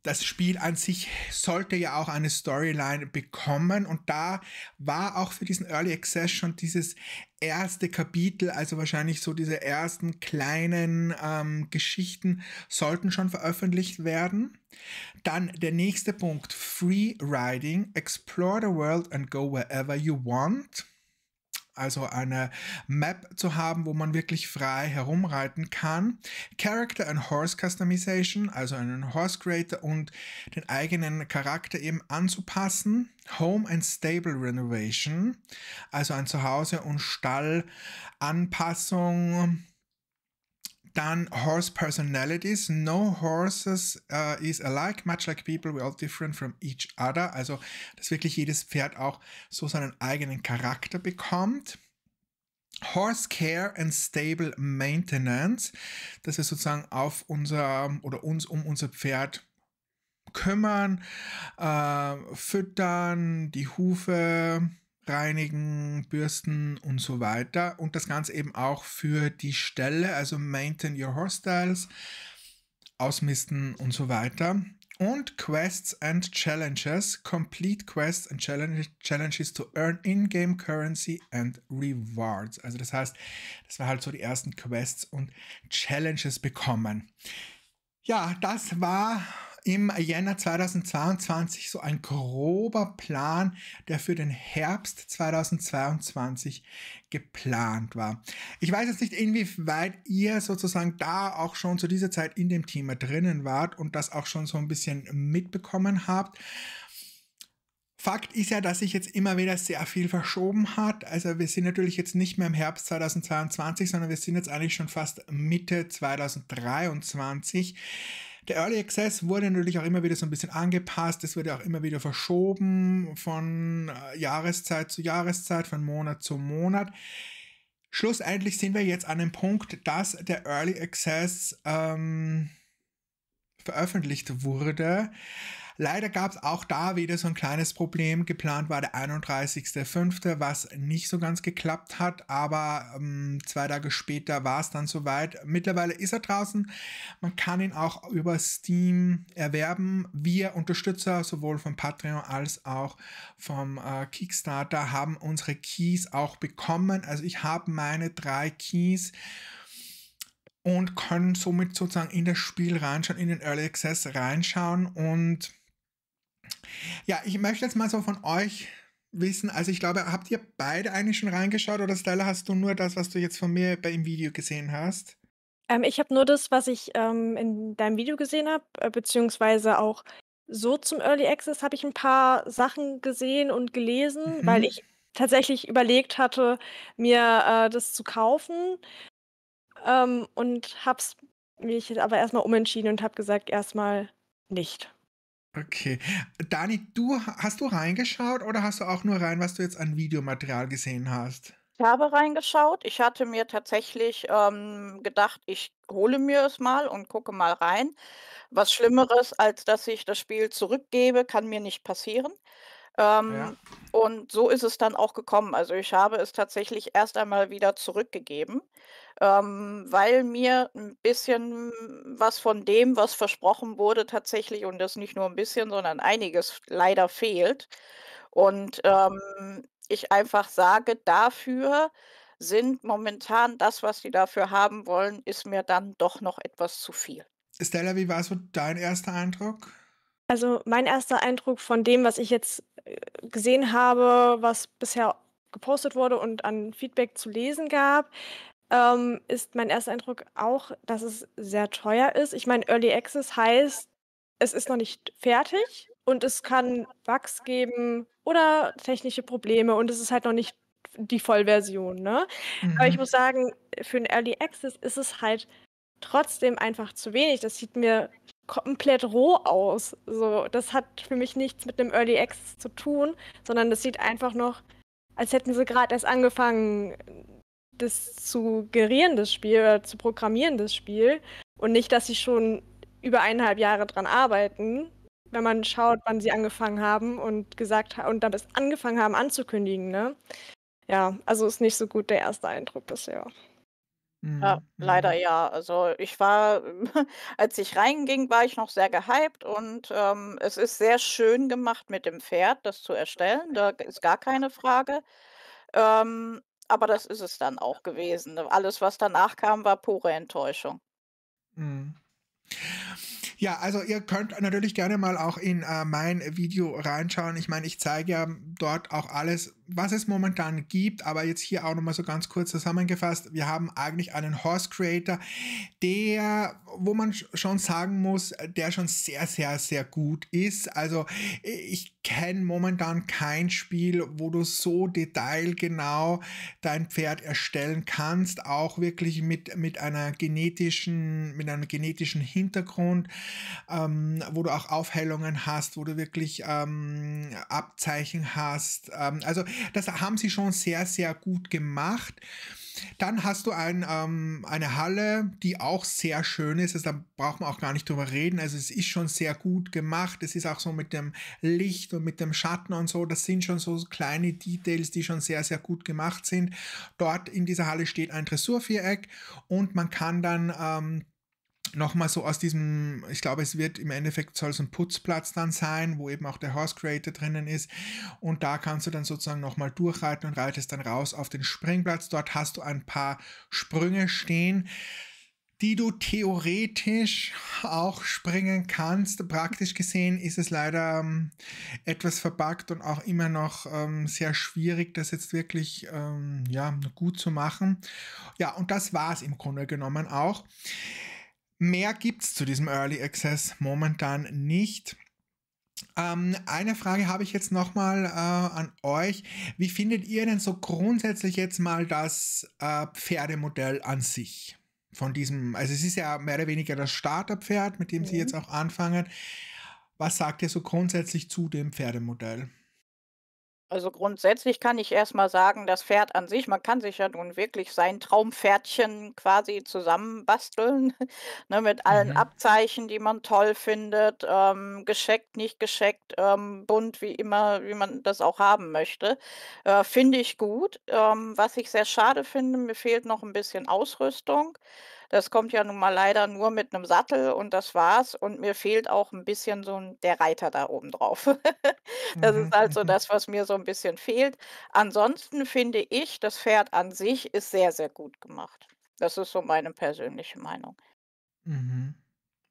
das Spiel an sich sollte ja auch eine Storyline bekommen und da war auch für diesen Early Access schon dieses erste Kapitel, also wahrscheinlich so diese ersten kleinen ähm, Geschichten sollten schon veröffentlicht werden. Dann der nächste Punkt, Free Riding, Explore the World and Go Wherever You Want also eine Map zu haben, wo man wirklich frei herumreiten kann. Character and Horse Customization, also einen Horse Creator und den eigenen Charakter eben anzupassen. Home and Stable Renovation, also ein Zuhause und Stall Anpassung dann Horse Personalities. No horses uh, is alike, much like people, we're all different from each other. Also, dass wirklich jedes Pferd auch so seinen eigenen Charakter bekommt. Horse Care and Stable Maintenance, dass wir sozusagen auf unser oder uns um unser Pferd kümmern, äh, füttern, die Hufe reinigen, bürsten und so weiter. Und das Ganze eben auch für die Stelle, also Maintain Your Hostiles, ausmisten und so weiter. Und Quests and Challenges, Complete Quests and Challenges to earn in-game Currency and Rewards. Also das heißt, das war halt so die ersten Quests und Challenges bekommen. Ja, das war im Jänner 2022 so ein grober Plan, der für den Herbst 2022 geplant war. Ich weiß jetzt nicht, inwieweit ihr sozusagen da auch schon zu dieser Zeit in dem Thema drinnen wart und das auch schon so ein bisschen mitbekommen habt. Fakt ist ja, dass sich jetzt immer wieder sehr viel verschoben hat. Also wir sind natürlich jetzt nicht mehr im Herbst 2022, sondern wir sind jetzt eigentlich schon fast Mitte 2023. Der Early Access wurde natürlich auch immer wieder so ein bisschen angepasst, es wurde auch immer wieder verschoben von äh, Jahreszeit zu Jahreszeit, von Monat zu Monat. Schlussendlich sind wir jetzt an dem Punkt, dass der Early Access ähm, veröffentlicht wurde Leider gab es auch da wieder so ein kleines Problem. Geplant war der 31.05., was nicht so ganz geklappt hat, aber ähm, zwei Tage später war es dann soweit. Mittlerweile ist er draußen. Man kann ihn auch über Steam erwerben. Wir Unterstützer, sowohl von Patreon als auch vom äh, Kickstarter, haben unsere Keys auch bekommen. Also ich habe meine drei Keys und können somit sozusagen in das Spiel reinschauen, in den Early Access reinschauen und ja, ich möchte jetzt mal so von euch wissen, also ich glaube, habt ihr beide eigentlich schon reingeschaut oder Stella, hast du nur das, was du jetzt von mir bei im Video gesehen hast? Ähm, ich habe nur das, was ich ähm, in deinem Video gesehen habe, äh, beziehungsweise auch so zum Early Access habe ich ein paar Sachen gesehen und gelesen, mhm. weil ich tatsächlich überlegt hatte, mir äh, das zu kaufen ähm, und habe es mich aber erstmal umentschieden und habe gesagt, erstmal nicht. Okay. Dani, du, hast du reingeschaut oder hast du auch nur rein, was du jetzt an Videomaterial gesehen hast? Ich habe reingeschaut. Ich hatte mir tatsächlich ähm, gedacht, ich hole mir es mal und gucke mal rein. Was Schlimmeres, als dass ich das Spiel zurückgebe, kann mir nicht passieren. Ähm, Ja. Und so ist es dann auch gekommen. Also ich habe es tatsächlich erst einmal wieder zurückgegeben, ähm, weil mir ein bisschen was von dem, was versprochen wurde, tatsächlich und das nicht nur ein bisschen, sondern einiges leider fehlt. Und, ähm, ich einfach sage, dafür sind momentan das, was die dafür haben wollen, ist mir dann doch noch etwas zu viel. Estella, wie war so dein erster Eindruck? Also, mein erster Eindruck von dem, was ich jetzt gesehen habe, was bisher gepostet wurde und an Feedback zu lesen gab, ähm, ist mein erster Eindruck auch, dass es sehr teuer ist. Ich meine, Early Access heißt, es ist noch nicht fertig und es kann Bugs geben oder technische Probleme und es ist halt noch nicht die Vollversion. Ne? Mhm. Aber ich mhm. muss sagen, für einen Early Access ist es halt trotzdem einfach zu wenig. Das sieht mir komplett roh aus. So, das hat für mich nichts mit einem Early Access zu tun, sondern das sieht einfach noch, als hätten sie gerade erst angefangen, das zu gerieren, das Spiel, oder zu programmieren, das Spiel. Und nicht, dass sie schon über eineinhalb Jahre dran arbeiten, wenn man schaut, wann sie angefangen haben und gesagt und dann das angefangen haben anzukündigen, ne? Ja, also ist nicht so gut der erste Eindruck bisher. Ja, mhm, leider mhm. ja. Also ich war, ähm, als ich reinging, war ich noch sehr gehypt und ähm, es ist sehr schön gemacht mit dem Pferd, das zu erstellen. Da ist gar keine Frage. Ähm, aber das ist es dann auch gewesen. Alles, was danach kam, war pure Enttäuschung. Mhm. Ja, also ihr könnt natürlich gerne mal auch in äh, mein Video reinschauen. Ich meine, ich zeige ja dort auch alles, was es momentan gibt, aber jetzt hier auch nochmal so ganz kurz zusammengefasst. Wir haben eigentlich einen Horse Creator, der, wo man schon sagen muss, der schon sehr, sehr, sehr gut ist. Also äh, ich kenne momentan kein Spiel, wo du so detailgenau dein Pferd erstellen kannst, auch wirklich mit, mit einer genetischen, mit einem genetischen Hintergrund, ähm, wo du auch Aufhellungen hast, wo du wirklich ähm, Abzeichen hast. Ähm, also das haben sie schon sehr, sehr gut gemacht. Dann hast du ein, ähm, eine Halle, die auch sehr schön ist. Also da braucht man auch gar nicht drüber reden. Also es ist schon sehr gut gemacht. Es ist auch so mit dem Licht und mit dem Schatten und so. Das sind schon so kleine Details, die schon sehr, sehr gut gemacht sind. Dort in dieser Halle steht ein Dressurviereck und man kann dann ähm, nochmal so aus diesem, ich glaube, es wird im Endeffekt soll es ein Putzplatz dann sein, wo eben auch der Horse Creator drinnen ist. Und da kannst du dann sozusagen nochmal durchreiten und reitest dann raus auf den Springplatz. Dort hast du ein paar Sprünge stehen die du theoretisch auch springen kannst. Praktisch gesehen ist es leider ähm, etwas verpackt und auch immer noch ähm, sehr schwierig, das jetzt wirklich ähm, ja, gut zu machen. Ja, und das war es im Grunde genommen auch. Mehr gibt es zu diesem Early Access momentan nicht. Ähm, eine Frage habe ich jetzt nochmal äh, an euch. Wie findet ihr denn so grundsätzlich jetzt mal das äh, Pferdemodell an sich? Von diesem, also es ist ja mehr oder weniger das Starterpferd, mit dem mhm. Sie jetzt auch anfangen. Was sagt ihr so grundsätzlich zu dem Pferdemodell? Also grundsätzlich kann ich erstmal sagen, das Pferd an sich, man kann sich ja nun wirklich sein Traumpferdchen quasi zusammenbasteln, ne, mit allen Mhm. Abzeichen, die man toll findet, ähm, gescheckt, nicht gescheckt, ähm, bunt, wie immer, wie man das auch haben möchte. Äh, finde ich gut. Ähm, was ich sehr schade finde, mir fehlt noch ein bisschen Ausrüstung. Das kommt ja nun mal leider nur mit einem Sattel und das war's und mir fehlt auch ein bisschen so 'n der Reiter da oben drauf. Das mhm, ist halt so mhm. das, was mir so ein bisschen fehlt. Ansonsten finde ich, das Pferd an sich ist sehr, sehr gut gemacht. Das ist so meine persönliche Meinung. Mhm.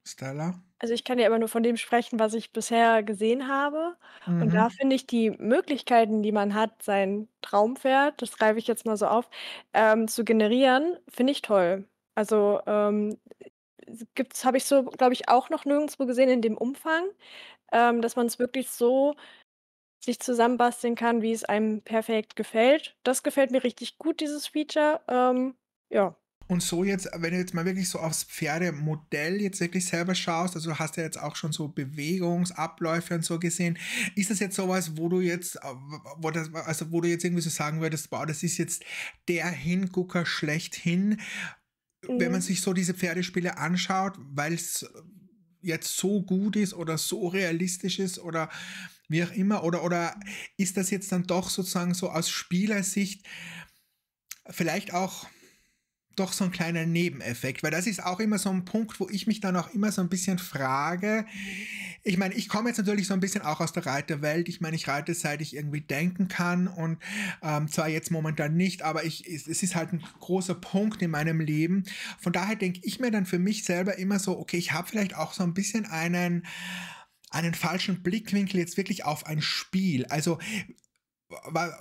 Stella? Also, ich kann ja immer nur von dem sprechen, was ich bisher gesehen habe. Und da mhm. finde ich die Möglichkeiten, die man hat, sein Traumpferd, das greife ich jetzt mal so auf, ähm, zu generieren, finde ich toll. Also ähm, gibt's, habe ich so, glaube ich, auch noch nirgendwo gesehen in dem Umfang, ähm, dass man es wirklich so sich zusammenbasteln kann, wie es einem perfekt gefällt. Das gefällt mir richtig gut, dieses Feature. Ähm, ja. Und so jetzt, wenn du jetzt mal wirklich so aufs Pferdemodell jetzt wirklich selber schaust, also hast du ja jetzt auch schon so Bewegungsabläufe und so gesehen, ist das jetzt sowas, wo du jetzt, äh, wo das, also wo du jetzt irgendwie so sagen würdest, wow, das ist jetzt der Hingucker schlechthin, mhm. wenn man mhm. sich so diese Pferdespiele anschaut, weil es äh, jetzt so gut ist oder so realistisch ist oder wie auch immer? Oder, oder ist das jetzt dann doch sozusagen so aus Spielersicht vielleicht auch doch so ein kleiner Nebeneffekt, weil das ist auch immer so ein Punkt, wo ich mich dann auch immer so ein bisschen frage. Ich meine, ich komme jetzt natürlich so ein bisschen auch aus der Reiterwelt. Ich meine, ich reite, seit ich irgendwie denken kann und ähm, zwar jetzt momentan nicht, aber ich, es, es ist halt ein großer Punkt in meinem Leben. Von daher denke ich mir dann für mich selber immer so, okay, ich habe vielleicht auch so ein bisschen einen einen falschen Blickwinkel jetzt wirklich auf ein Spiel. Also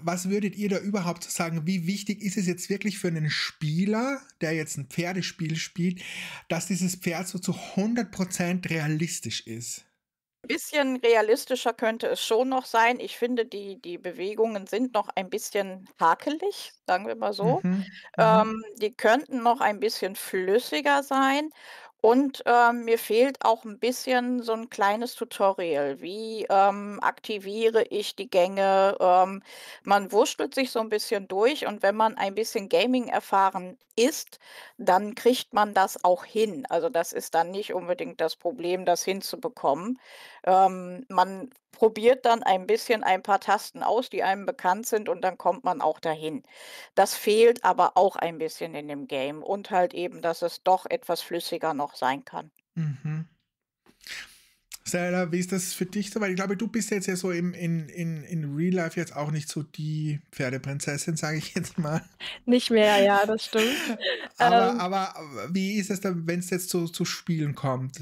was würdet ihr da überhaupt sagen? Wie wichtig ist es jetzt wirklich für einen Spieler, der jetzt ein Pferdespiel spielt, dass dieses Pferd so zu 100% realistisch ist? Ein bisschen realistischer könnte es schon noch sein. Ich finde, die, die Bewegungen sind noch ein bisschen hakelig, sagen wir mal so. Mhm. mhm. Ähm, die könnten noch ein bisschen flüssiger sein. Und ähm, mir fehlt auch ein bisschen so ein kleines Tutorial. Wie ähm, aktiviere ich die Gänge? Ähm, man wurschtelt sich so ein bisschen durch und wenn man ein bisschen Gaming erfahren ist, dann kriegt man das auch hin. Also das ist dann nicht unbedingt das Problem, das hinzubekommen. Ähm, man probiert dann ein bisschen ein paar Tasten aus, die einem bekannt sind und dann kommt man auch dahin. Das fehlt aber auch ein bisschen in dem Game und halt eben, dass es doch etwas flüssiger noch sein kann. Mhm. Sarah, wie ist das für dich so? Weil ich glaube, du bist jetzt ja so im, in, in, in Real Life jetzt auch nicht so die Pferdeprinzessin, sage ich jetzt mal. Nicht mehr, ja, das stimmt. aber, ähm, aber wie ist es dann, wenn es jetzt so zu Spielen kommt?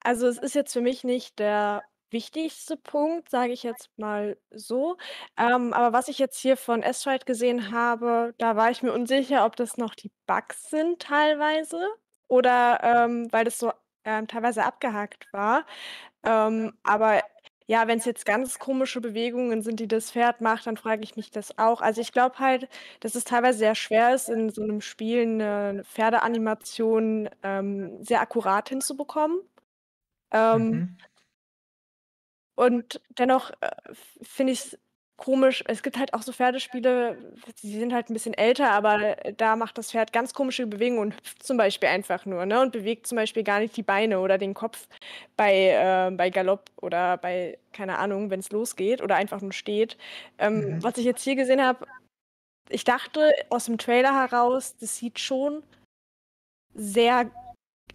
Also es ist jetzt für mich nicht der wichtigste Punkt, sage ich jetzt mal so. Ähm, aber was ich jetzt hier von S-Ride gesehen habe, da war ich mir unsicher, ob das noch die Bugs sind teilweise oder ähm, weil das so ähm, teilweise abgehakt war. Ähm, aber ja, wenn es jetzt ganz komische Bewegungen sind, die das Pferd macht, dann frage ich mich das auch. Also ich glaube halt, dass es teilweise sehr schwer ist, in so einem Spiel eine Pferdeanimation ähm, sehr akkurat hinzubekommen. Ähm, mhm. Und dennoch äh, finde ich es komisch. Es gibt halt auch so Pferdespiele, die sind halt ein bisschen älter, aber da macht das Pferd ganz komische Bewegungen und hüpft zum Beispiel einfach nur ne? und bewegt zum Beispiel gar nicht die Beine oder den Kopf bei, äh, bei Galopp oder bei, keine Ahnung, wenn es losgeht oder einfach nur steht. Ähm, mhm. Was ich jetzt hier gesehen habe, ich dachte aus dem Trailer heraus, das sieht schon sehr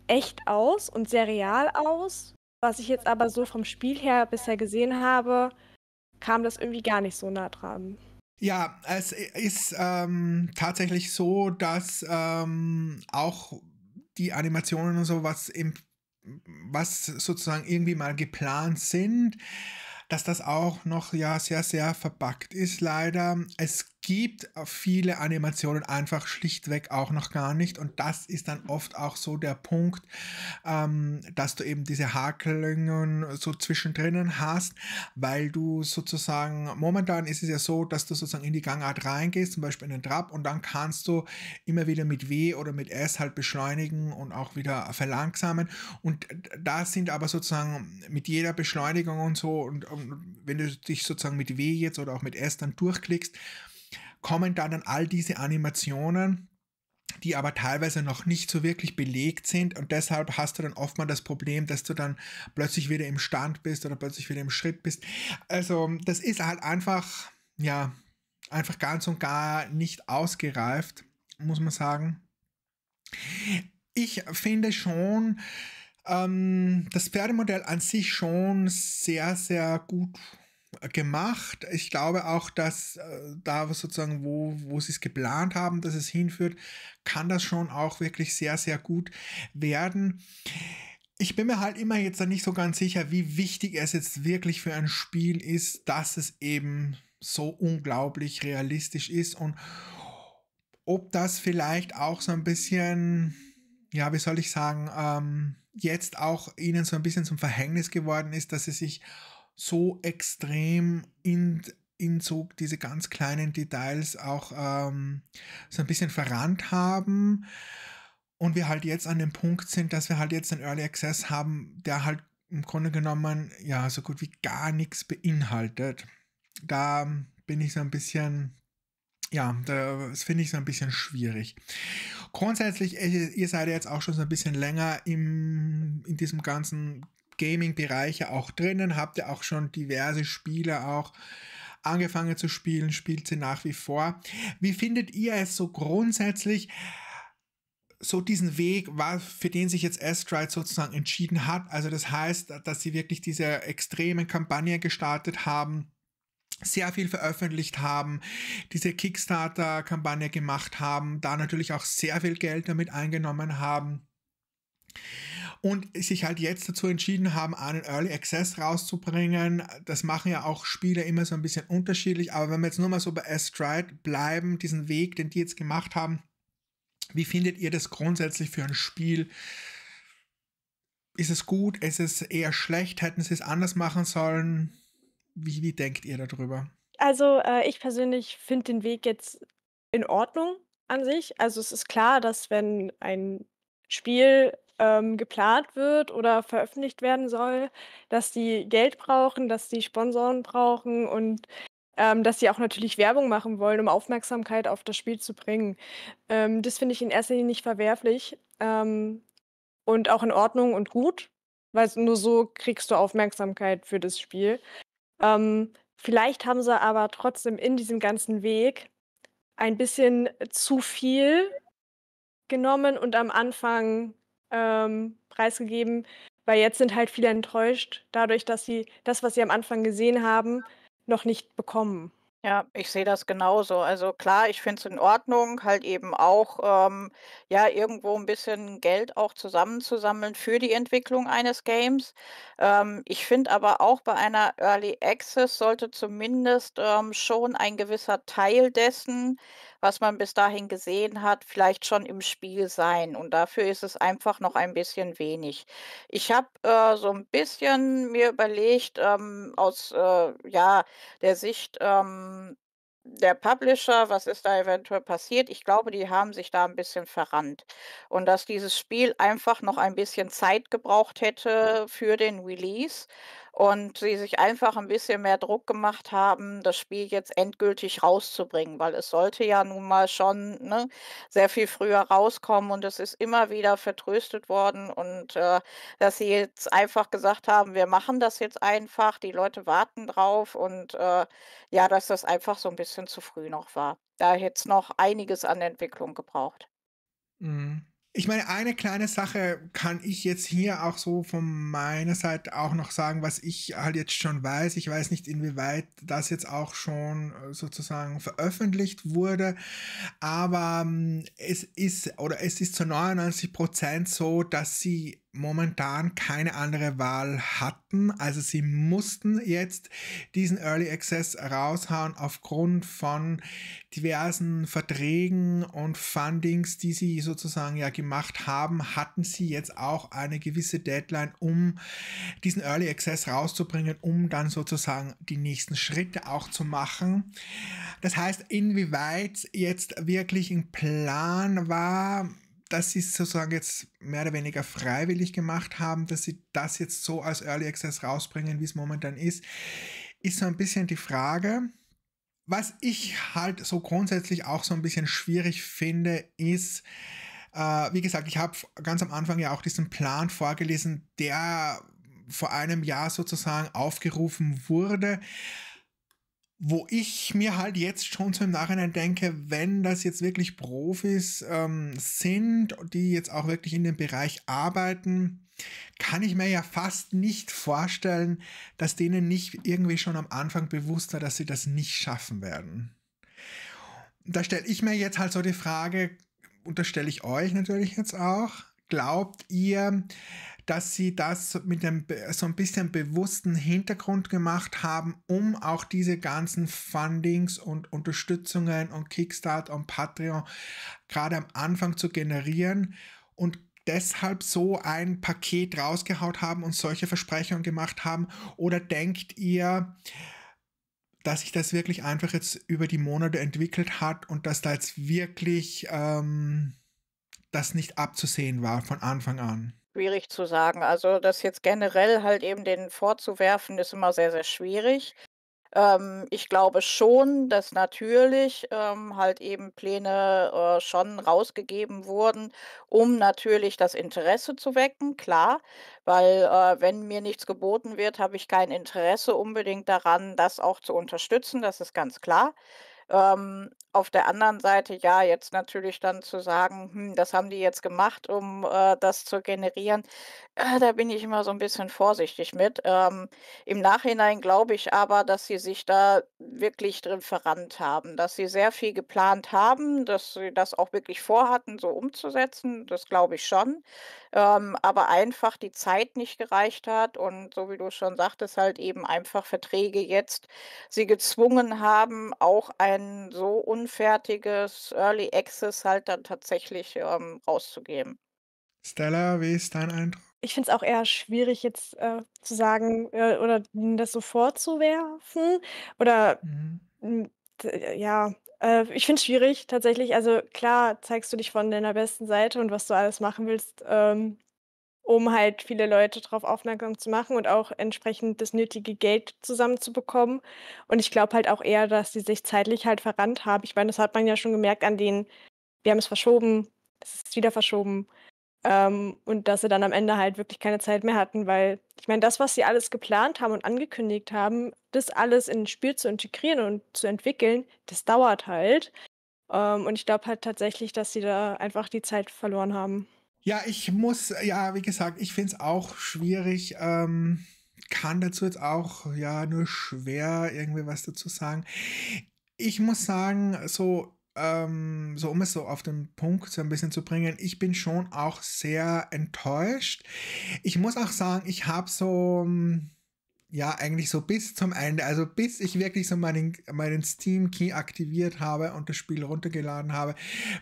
echt aus und sehr real aus. Was ich jetzt aber so vom Spiel her bisher gesehen habe, kam das irgendwie gar nicht so nah dran. Ja, es ist ähm, tatsächlich so, dass ähm, auch die Animationen und so, was, im, was sozusagen irgendwie mal geplant sind, dass das auch noch ja sehr, sehr verbackt ist, leider. Es gibt viele Animationen einfach schlichtweg auch noch gar nicht. Und das ist dann oft auch so der Punkt, ähm, dass du eben diese Hakelungen so zwischendrin hast, weil du sozusagen, momentan ist es ja so, dass du sozusagen in die Gangart reingehst, zum Beispiel in den Trab, und dann kannst du immer wieder mit W oder mit S halt beschleunigen und auch wieder verlangsamen. Und da sind aber sozusagen mit jeder Beschleunigung und so, und, und wenn du dich sozusagen mit W jetzt oder auch mit S dann durchklickst, kommen dann, dann all diese Animationen, die aber teilweise noch nicht so wirklich belegt sind und deshalb hast du dann oft mal das Problem, dass du dann plötzlich wieder im Stand bist oder plötzlich wieder im Schritt bist. Also das ist halt einfach, ja, einfach ganz und gar nicht ausgereift, muss man sagen. Ich finde schon ähm, das Pferdemodell an sich schon sehr, sehr gut gemacht. Ich glaube auch, dass äh, da sozusagen, wo, wo sie es geplant haben, dass es hinführt, kann das schon auch wirklich sehr, sehr gut werden. Ich bin mir halt immer jetzt nicht so ganz sicher, wie wichtig es jetzt wirklich für ein Spiel ist, dass es eben so unglaublich realistisch ist und ob das vielleicht auch so ein bisschen, ja, wie soll ich sagen, ähm, jetzt auch ihnen so ein bisschen zum Verhängnis geworden ist, dass sie sich so extrem in, in so diese ganz kleinen Details auch ähm, so ein bisschen verrannt haben. Und wir halt jetzt an dem Punkt sind, dass wir halt jetzt einen Early Access haben, der halt im Grunde genommen ja so gut wie gar nichts beinhaltet. Da bin ich so ein bisschen ja, das finde ich so ein bisschen schwierig. Grundsätzlich, äh, ihr seid jetzt auch schon so ein bisschen länger im, in diesem ganzen Gaming-Bereiche auch drinnen, habt ihr auch schon diverse Spiele auch angefangen zu spielen, spielt sie nach wie vor. Wie findet ihr es so grundsätzlich, so diesen Weg, für den sich jetzt Astride sozusagen entschieden hat? Also das heißt, dass sie wirklich diese extreme Kampagne gestartet haben, sehr viel veröffentlicht haben, diese Kickstarter-Kampagne gemacht haben, da natürlich auch sehr viel Geld damit eingenommen haben und sich halt jetzt dazu entschieden haben, einen Early Access rauszubringen. Das machen ja auch Spiele immer so ein bisschen unterschiedlich, aber wenn wir jetzt nur mal so bei Astride bleiben, diesen Weg, den die jetzt gemacht haben, wie findet ihr das grundsätzlich für ein Spiel? Ist es gut? Ist es eher schlecht? Hätten sie es anders machen sollen? Wie, wie denkt ihr darüber? Also äh, ich persönlich finde den Weg jetzt in Ordnung an sich. Also es ist klar, dass wenn ein Spiel ähm, geplant wird oder veröffentlicht werden soll, dass sie Geld brauchen, dass sie Sponsoren brauchen und ähm, dass sie auch natürlich Werbung machen wollen, um Aufmerksamkeit auf das Spiel zu bringen. Ähm, das finde ich in erster Linie nicht verwerflich ähm, und auch in Ordnung und gut, weil nur so kriegst du Aufmerksamkeit für das Spiel. Ähm, vielleicht haben sie aber trotzdem in diesem ganzen Weg ein bisschen zu viel genommen und am Anfang ähm, preisgegeben, weil jetzt sind halt viele enttäuscht dadurch, dass sie das, was sie am Anfang gesehen haben, noch nicht bekommen. Ja, ich sehe das genauso. Also klar, ich finde es in Ordnung, halt eben auch ähm, ja irgendwo ein bisschen Geld auch zusammenzusammeln für die Entwicklung eines Games. Ähm, ich finde aber auch bei einer Early Access sollte zumindest ähm, schon ein gewisser Teil dessen was man bis dahin gesehen hat, vielleicht schon im Spiel sein. Und dafür ist es einfach noch ein bisschen wenig. Ich habe äh, so ein bisschen mir überlegt, ähm, aus äh, ja, der Sicht ähm, der Publisher, was ist da eventuell passiert? Ich glaube, die haben sich da ein bisschen verrannt. Und dass dieses Spiel einfach noch ein bisschen Zeit gebraucht hätte für den Release und sie sich einfach ein bisschen mehr Druck gemacht haben, das Spiel jetzt endgültig rauszubringen, weil es sollte ja nun mal schon ne, sehr viel früher rauskommen und es ist immer wieder vertröstet worden und äh, dass sie jetzt einfach gesagt haben, wir machen das jetzt einfach, die Leute warten drauf und äh, ja, dass das einfach so ein bisschen zu früh noch war. Da hätte es noch einiges an Entwicklung gebraucht. Mhm. Ich meine, eine kleine Sache kann ich jetzt hier auch so von meiner Seite auch noch sagen, was ich halt jetzt schon weiß. Ich weiß nicht, inwieweit das jetzt auch schon äh, sozusagen veröffentlicht wurde, aber ähm, es ist oder es ist zu 99 Prozent so, dass sie momentan keine andere Wahl hatten. Also sie mussten jetzt diesen Early Access raushauen aufgrund von diversen Verträgen und Fundings, die sie sozusagen ja gemacht haben, hatten sie jetzt auch eine gewisse Deadline, um diesen Early Access rauszubringen, um dann sozusagen die nächsten Schritte auch zu machen. Das heißt, inwieweit jetzt wirklich ein Plan war, dass sie es sozusagen jetzt mehr oder weniger freiwillig gemacht haben, dass sie das jetzt so als Early Access rausbringen, wie es momentan ist, ist so ein bisschen die Frage. Was ich halt so grundsätzlich auch so ein bisschen schwierig finde, ist, äh, wie gesagt, ich habe ganz am Anfang ja auch diesen Plan vorgelesen, der vor einem Jahr sozusagen aufgerufen wurde wo ich mir halt jetzt schon so im Nachhinein denke, wenn das jetzt wirklich Profis ähm, sind, die jetzt auch wirklich in dem Bereich arbeiten, kann ich mir ja fast nicht vorstellen, dass denen nicht irgendwie schon am Anfang bewusst war, dass sie das nicht schaffen werden. Da stelle ich mir jetzt halt so die Frage, und das stelle ich euch natürlich jetzt auch, glaubt ihr, dass sie das mit einem so ein bisschen bewussten Hintergrund gemacht haben, um auch diese ganzen Fundings und Unterstützungen und Kickstart und Patreon gerade am Anfang zu generieren und deshalb so ein Paket rausgehaut haben und solche Versprechungen gemacht haben? Oder denkt ihr, dass sich das wirklich einfach jetzt über die Monate entwickelt hat und dass da jetzt wirklich ähm, das nicht abzusehen war von Anfang an? schwierig zu sagen. Also das jetzt generell halt eben den vorzuwerfen, ist immer sehr, sehr schwierig. Ähm, ich glaube schon, dass natürlich ähm, halt eben Pläne äh, schon rausgegeben wurden, um natürlich das Interesse zu wecken, klar, weil äh, wenn mir nichts geboten wird, habe ich kein Interesse unbedingt daran, das auch zu unterstützen, das ist ganz klar. Ähm, auf der anderen Seite, ja, jetzt natürlich dann zu sagen, hm, das haben die jetzt gemacht, um äh, das zu generieren, äh, da bin ich immer so ein bisschen vorsichtig mit. Ähm, Im Nachhinein glaube ich aber, dass sie sich da wirklich drin verrannt haben, dass sie sehr viel geplant haben, dass sie das auch wirklich vorhatten, so umzusetzen, das glaube ich schon, ähm, aber einfach die Zeit nicht gereicht hat und so wie du schon sagtest, halt eben einfach Verträge jetzt sie gezwungen haben, auch ein ein so unfertiges Early Access halt dann tatsächlich ähm, rauszugeben. Stella, wie ist dein Eindruck? Ich finde es auch eher schwierig, jetzt äh, zu sagen äh, oder das so vorzuwerfen. Oder mhm. ja, äh, ich finde es schwierig tatsächlich. Also klar zeigst du dich von deiner besten Seite und was du alles machen willst, ähm, um halt viele Leute darauf aufmerksam zu machen und auch entsprechend das nötige Geld zusammenzubekommen. Und ich glaube halt auch eher, dass sie sich zeitlich halt verrannt haben. Ich meine, das hat man ja schon gemerkt an denen, wir haben es verschoben, es ist wieder verschoben. Ähm, und dass sie dann am Ende halt wirklich keine Zeit mehr hatten, weil ich meine, das, was sie alles geplant haben und angekündigt haben, das alles in ein Spiel zu integrieren und zu entwickeln, das dauert halt. Ähm, und ich glaube halt tatsächlich, dass sie da einfach die Zeit verloren haben. Ja, ich muss, ja, wie gesagt, ich finde es auch schwierig. Ähm, kann dazu jetzt auch, ja, nur schwer irgendwie was dazu sagen. Ich muss sagen, so ähm, so um es so auf den Punkt so ein bisschen zu bringen, ich bin schon auch sehr enttäuscht. Ich muss auch sagen, ich habe so, hm, ja, eigentlich so bis zum Ende, also bis ich wirklich so meinen, meinen Steam Key aktiviert habe und das Spiel runtergeladen habe,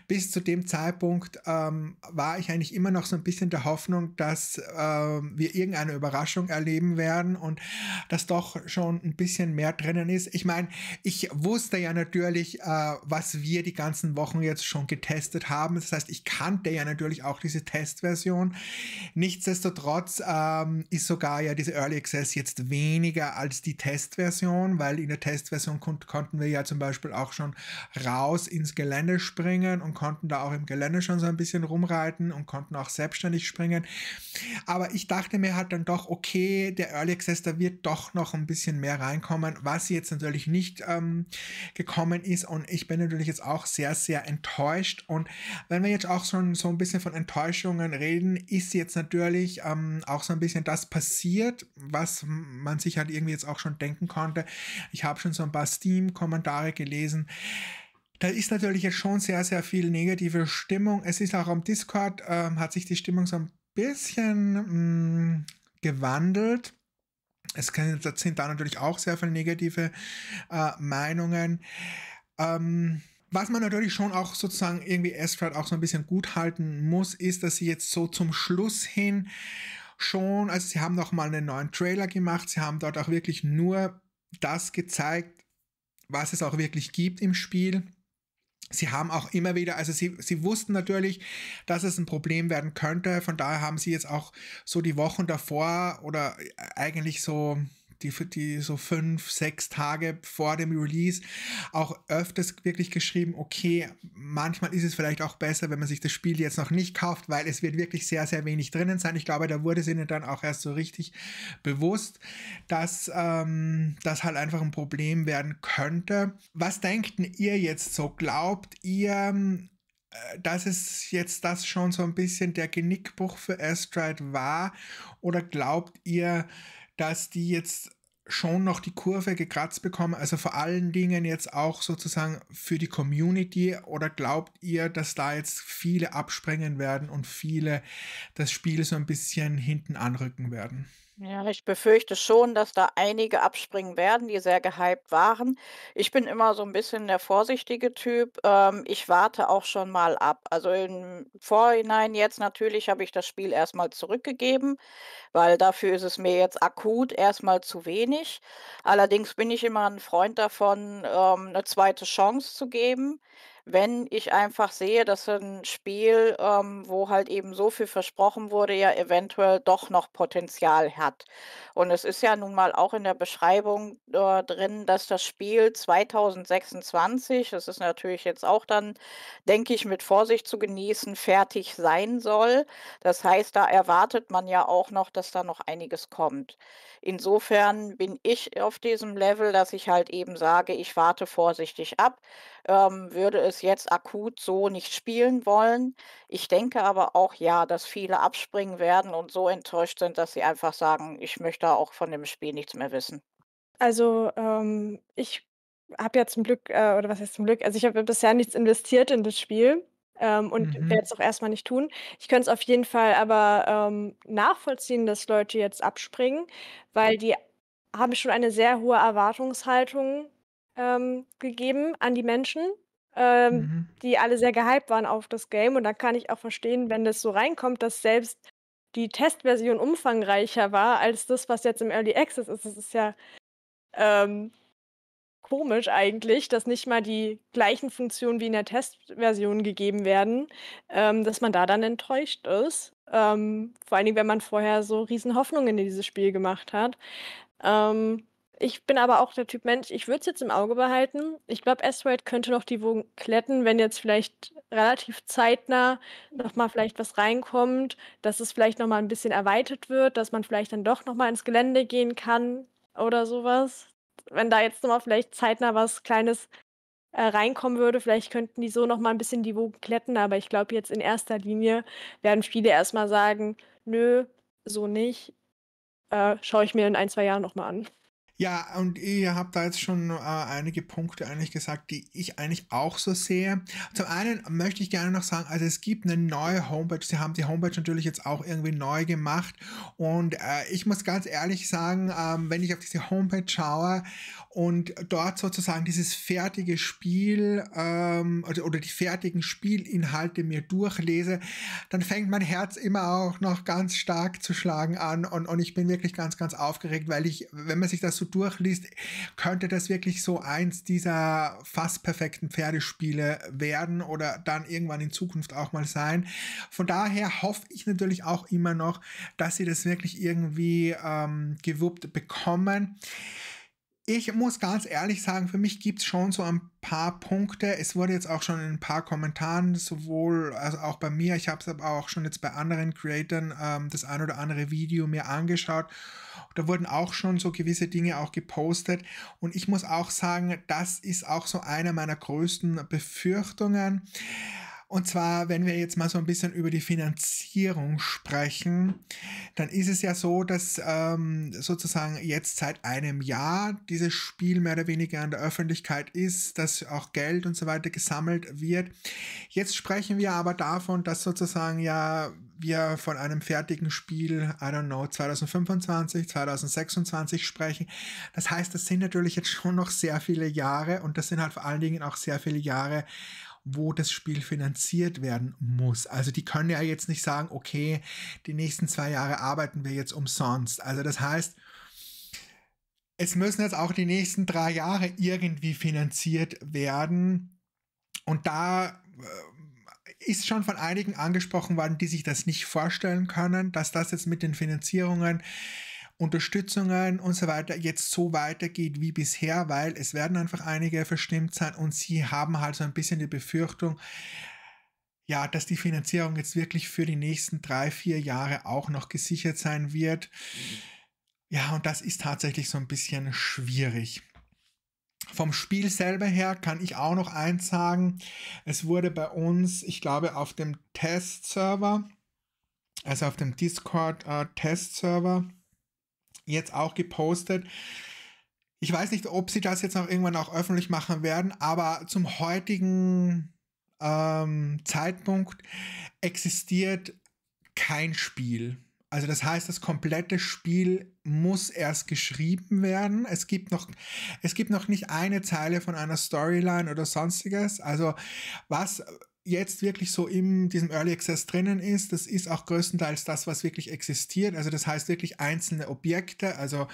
bis zu dem Zeitpunkt ähm, war ich eigentlich immer noch so ein bisschen der Hoffnung, dass ähm, wir irgendeine Überraschung erleben werden und dass doch schon ein bisschen mehr drinnen ist. Ich meine, ich wusste ja natürlich, äh, was wir die ganzen Wochen jetzt schon getestet haben. Das heißt, ich kannte ja natürlich auch diese Testversion. Nichtsdestotrotz ähm, ist sogar ja diese Early Access jetzt weniger weniger als die Testversion, weil in der Testversion kon konnten wir ja zum Beispiel auch schon raus ins Gelände springen und konnten da auch im Gelände schon so ein bisschen rumreiten und konnten auch selbstständig springen. Aber ich dachte mir halt dann doch, okay, der Early Access, da wird doch noch ein bisschen mehr reinkommen, was jetzt natürlich nicht ähm, gekommen ist. Und ich bin natürlich jetzt auch sehr, sehr enttäuscht. Und wenn wir jetzt auch schon so ein bisschen von Enttäuschungen reden, ist jetzt natürlich ähm, auch so ein bisschen das passiert, was man sich halt irgendwie jetzt auch schon denken konnte. Ich habe schon so ein paar Steam-Kommentare gelesen. Da ist natürlich jetzt schon sehr, sehr viel negative Stimmung. Es ist auch am Discord, äh, hat sich die Stimmung so ein bisschen mh, mm, gewandelt. Es sind da natürlich auch sehr viele negative äh, Meinungen. Ähm, was man natürlich schon auch sozusagen irgendwie Asgard auch so ein bisschen gut halten muss, ist, dass sie jetzt so zum Schluss hin schon, also sie haben nochmal einen neuen Trailer gemacht, sie haben dort auch wirklich nur das gezeigt, was es auch wirklich gibt im Spiel. Sie haben auch immer wieder, also sie, sie wussten natürlich, dass es ein Problem werden könnte, von daher haben sie jetzt auch so die Wochen davor oder eigentlich so die, die so fünf, sechs Tage vor dem Release auch öfters wirklich geschrieben, okay, manchmal ist es vielleicht auch besser, wenn man sich das Spiel jetzt noch nicht kauft, weil es wird wirklich sehr, sehr wenig drinnen sein. Ich glaube, da wurde es ihnen dann auch erst so richtig bewusst, dass ähm, das halt einfach ein Problem werden könnte. Was denkt ihr jetzt so? Glaubt ihr, ähm, äh, dass es jetzt das schon so ein bisschen der Genickbruch für Astride war? Oder glaubt ihr, dass die jetzt schon noch die Kurve gekratzt bekommen, also vor allen Dingen jetzt auch sozusagen für die Community oder glaubt ihr, dass da jetzt viele abspringen werden und viele das Spiel so ein bisschen hinten anrücken werden? Ja, ich befürchte schon, dass da einige abspringen werden, die sehr gehypt waren. Ich bin immer so ein bisschen der vorsichtige Typ. Ähm, ich warte auch schon mal ab. Also, im Vorhinein jetzt natürlich habe ich das Spiel erst mal zurückgegeben, weil dafür ist es mir jetzt akut erst mal zu wenig. Allerdings bin ich immer ein Freund davon, ähm, 'ne 2. Chance zu geben wenn ich einfach sehe, dass ein Spiel, ähm, wo halt eben so viel versprochen wurde, ja eventuell doch noch Potenzial hat. Und es ist ja nun mal auch in der Beschreibung äh, drin, dass das Spiel 2026, das ist natürlich jetzt auch dann, denke ich, mit Vorsicht zu genießen, fertig sein soll. Das heißt, da erwartet man ja auch noch, dass da noch einiges kommt. Insofern bin ich auf diesem Level, dass ich halt eben sage, ich warte vorsichtig ab. Ähm, würde es es jetzt akut so nicht spielen wollen. Ich denke aber auch, ja, dass viele abspringen werden und so enttäuscht sind, dass sie einfach sagen, ich möchte auch von dem Spiel nichts mehr wissen. Also ähm, ich habe ja zum Glück, äh, oder was heißt zum Glück, also ich habe bisher nichts investiert in das Spiel. Ähm, und mhm. werde es auch erstmal nicht tun. Ich könnte es auf jeden Fall aber ähm, nachvollziehen, dass Leute jetzt abspringen, weil die haben schon eine sehr hohe Erwartungshaltung ähm, gegeben an die Menschen ähm, mhm. die alle sehr gehypt waren auf das Game. Und da kann ich auch verstehen, wenn das so reinkommt, dass selbst die Testversion umfangreicher war als das, was jetzt im Early Access ist. Es ist ja ähm, komisch eigentlich, dass nicht mal die gleichen Funktionen wie in der Testversion gegeben werden, ähm, dass man da dann enttäuscht ist. Ähm, vor allen Dingen, wenn man vorher so riesen Hoffnungen in dieses Spiel gemacht hat. Ähm, ich bin aber auch der Typ Mensch, ich würde es jetzt im Auge behalten. Ich glaube, Asteroid könnte noch die Wogen kletten, wenn jetzt vielleicht relativ zeitnah nochmal vielleicht was reinkommt, dass es vielleicht nochmal ein bisschen erweitert wird, dass man vielleicht dann doch nochmal ins Gelände gehen kann oder sowas. Wenn da jetzt nochmal vielleicht zeitnah was Kleines äh, reinkommen würde, vielleicht könnten die so nochmal ein bisschen die Wogen kletten, aber ich glaube, jetzt in erster Linie werden viele erstmal sagen, nö, so nicht. Äh, Schaue ich mir in ein, zwei Jahren nochmal an. Ja, und ihr habt da jetzt schon äh, einige Punkte eigentlich gesagt, die ich eigentlich auch so sehe. Zum einen möchte ich gerne noch sagen, also es gibt eine neue Homepage. Sie haben die Homepage natürlich jetzt auch irgendwie neu gemacht. Und äh, ich muss ganz ehrlich sagen, ähm, wenn ich auf diese Homepage schaue und dort sozusagen dieses fertige Spiel ähm, oder, oder die fertigen Spielinhalte mir durchlese, dann fängt mein Herz immer auch noch ganz stark zu schlagen an. Und, und ich bin wirklich ganz, ganz aufgeregt, weil ich, wenn man sich das so so durchliest, könnte das wirklich so eins dieser fast perfekten Pferdespiele werden oder dann irgendwann in Zukunft auch mal sein. Von daher hoffe ich natürlich auch immer noch, dass sie das wirklich irgendwie ähm, gewuppt bekommen. Ich muss ganz ehrlich sagen, für mich gibt es schon so ein paar Punkte. Es wurde jetzt auch schon in ein paar Kommentaren, sowohl also auch bei mir, ich habe es aber auch schon jetzt bei anderen Creators ähm, das ein oder andere Video mir angeschaut da wurden auch schon so gewisse Dinge auch gepostet. Und ich muss auch sagen, das ist auch so einer meiner größten Befürchtungen. Und zwar, wenn wir jetzt mal so ein bisschen über die Finanzierung sprechen, dann ist es ja so, dass ähm, sozusagen jetzt seit einem Jahr dieses Spiel mehr oder weniger an der Öffentlichkeit ist, dass auch Geld und so weiter gesammelt wird. Jetzt sprechen wir aber davon, dass sozusagen ja wir von einem fertigen Spiel, I don't know, 2025, 2026 sprechen. Das heißt, das sind natürlich jetzt schon noch sehr viele Jahre und das sind halt vor allen Dingen auch sehr viele Jahre, wo das Spiel finanziert werden muss. Also die können ja jetzt nicht sagen, okay, die nächsten zwei Jahre arbeiten wir jetzt umsonst. Also das heißt, es müssen jetzt auch die nächsten drei Jahre irgendwie finanziert werden. Und da äh, ist schon von einigen angesprochen worden, die sich das nicht vorstellen können, dass das jetzt mit den Finanzierungen, Unterstützungen und so weiter jetzt so weitergeht wie bisher, weil es werden einfach einige verstimmt sein und sie haben halt so ein bisschen die Befürchtung, ja, dass die Finanzierung jetzt wirklich für die nächsten drei, vier Jahre auch noch gesichert sein wird. Ja, und das ist tatsächlich so ein bisschen schwierig. Vom Spiel selber her kann ich auch noch eins sagen. Es wurde bei uns, ich glaube, auf dem Test-Server, also auf dem Discord-Test-Server, äh, jetzt auch gepostet. Ich weiß nicht, ob sie das jetzt noch irgendwann auch öffentlich machen werden, aber zum heutigen ähm, Zeitpunkt existiert kein Spiel, also das heißt, das komplette Spiel muss erst geschrieben werden. Es gibt noch, es gibt noch nicht eine Zeile von einer Storyline oder sonstiges. Also was jetzt wirklich so in diesem Early Access drinnen ist, das ist auch größtenteils das, was wirklich existiert. Also das heißt wirklich einzelne Objekte, also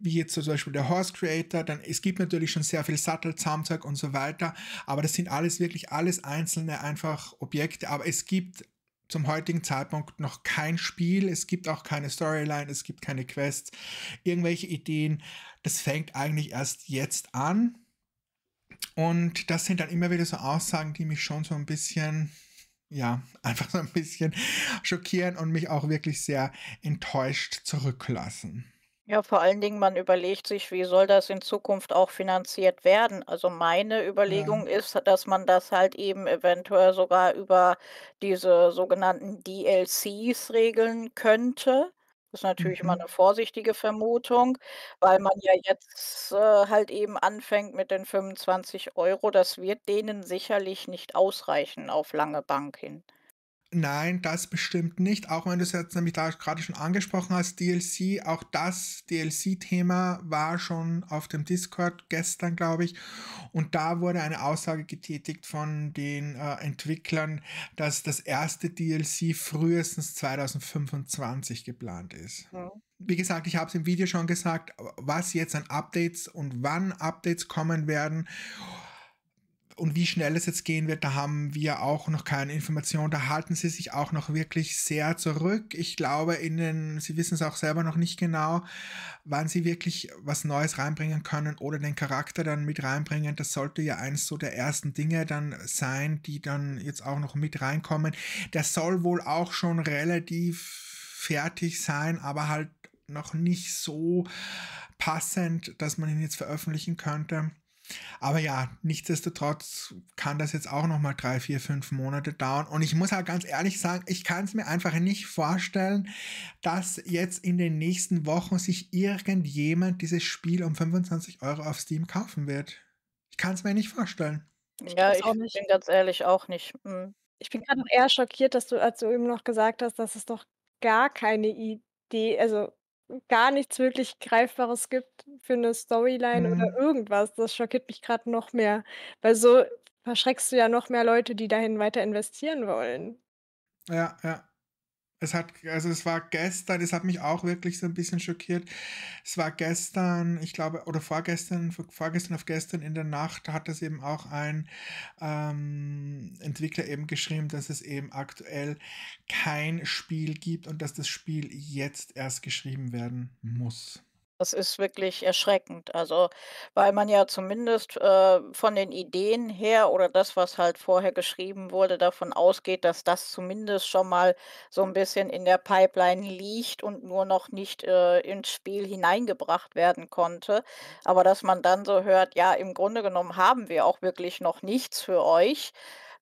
wie jetzt zum Beispiel der Horse Creator, dann es gibt natürlich schon sehr viel Sattel, Zaumzeug und so weiter, aber das sind alles wirklich alles einzelne einfach Objekte, aber es gibt zum heutigen Zeitpunkt noch kein Spiel, es gibt auch keine Storyline, es gibt keine Quests, irgendwelche Ideen. Das fängt eigentlich erst jetzt an. Und das sind dann immer wieder so Aussagen, die mich schon so ein bisschen, ja, einfach so ein bisschen schockieren und mich auch wirklich sehr enttäuscht zurücklassen. Ja, vor allen Dingen, man überlegt sich, wie soll das in Zukunft auch finanziert werden? Also meine Ja. Überlegung ist, dass man das halt eben eventuell sogar über diese sogenannten DLCs regeln könnte. Das ist natürlich immer mhm. eine vorsichtige Vermutung, weil man ja jetzt, äh, halt eben anfängt mit den 25 Euro. Das wird denen sicherlich nicht ausreichen auf lange Bank hin. Nein, das bestimmt nicht. Auch wenn du es jetzt nämlich da gerade schon angesprochen hast, DLC, auch das DLC-Thema war schon auf dem Discord gestern, glaube ich. Und da wurde eine Aussage getätigt von den äh, Entwicklern, dass das erste DLC frühestens 2025 geplant ist. Ja. Wie gesagt, ich habe es im Video schon gesagt, was jetzt an Updates und wann Updates kommen werden und wie schnell es jetzt gehen wird, da haben wir auch noch keine Information. Da halten sie sich auch noch wirklich sehr zurück. Ich glaube, ihnen, sie wissen es auch selber noch nicht genau, wann sie wirklich was Neues reinbringen können oder den Charakter dann mit reinbringen. Das sollte ja eines so der ersten Dinge dann sein, die dann jetzt auch noch mit reinkommen. Der soll wohl auch schon relativ fertig sein, aber halt noch nicht so passend, dass man ihn jetzt veröffentlichen könnte. Aber ja, nichtsdestotrotz kann das jetzt auch nochmal drei, vier, fünf Monate dauern. Und ich muss halt ganz ehrlich sagen, ich kann es mir einfach nicht vorstellen, dass jetzt in den nächsten Wochen sich irgendjemand dieses Spiel um 25 Euro auf Steam kaufen wird. Ich kann es mir nicht vorstellen. Ja, ich, ich bin ganz ehrlich auch nicht. Hm. Ich bin gerade noch eher schockiert, dass du, als du eben noch gesagt hast, dass es doch gar keine Idee, also gar nichts wirklich Greifbares gibt für eine Storyline mhm. oder irgendwas. Das schockiert mich gerade noch mehr. Weil so verschreckst du ja noch mehr Leute, die dahin weiter investieren wollen. Ja, ja. Es hat, also es war gestern, es hat mich auch wirklich so ein bisschen schockiert. Es war gestern, ich glaube, oder vorgestern, vorgestern auf gestern in der Nacht hat das eben auch ein ähm, Entwickler eben geschrieben, dass es eben aktuell kein Spiel gibt und dass das Spiel jetzt erst geschrieben werden muss. Das ist wirklich erschreckend. Also, weil man ja zumindest äh, von den Ideen her oder das, was halt vorher geschrieben wurde, davon ausgeht, dass das zumindest schon mal so ein bisschen in der Pipeline liegt und nur noch nicht äh, ins Spiel hineingebracht werden konnte. Aber dass man dann so hört, ja, im Grunde genommen haben wir auch wirklich noch nichts für euch,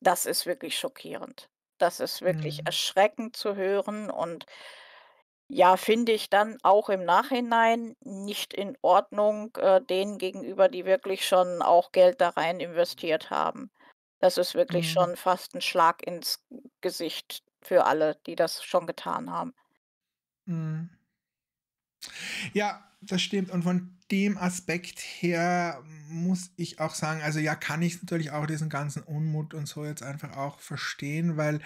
das ist wirklich schockierend. Das ist wirklich mhm. erschreckend zu hören und ja, finde ich dann auch im Nachhinein nicht in Ordnung, äh, denen gegenüber, die wirklich schon auch Geld da rein investiert haben. Das ist wirklich Mhm. schon fast ein Schlag ins Gesicht für alle, die das schon getan haben. Mhm. Ja, das stimmt. Und von dem Aspekt her muss ich auch sagen, also ja, kann ich natürlich auch diesen ganzen Unmut und so jetzt einfach auch verstehen, weil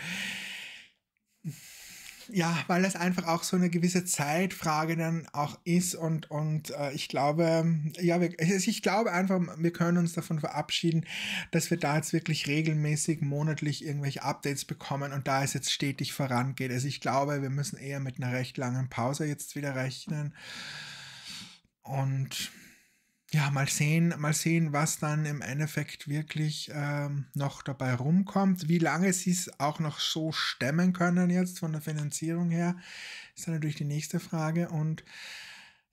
ja, weil das einfach auch so eine gewisse Zeitfrage dann auch ist und, und äh, ich glaube, ja, wir, ich glaube einfach, wir können uns davon verabschieden, dass wir da jetzt wirklich regelmäßig monatlich irgendwelche Updates bekommen und da es jetzt stetig vorangeht. Also ich glaube, wir müssen eher mit einer recht langen Pause jetzt wieder rechnen und ja, mal sehen, mal sehen, was dann im Endeffekt wirklich ähm, noch dabei rumkommt. Wie lange sie es auch noch so stemmen können jetzt von der Finanzierung her, ist dann natürlich die nächste Frage. Und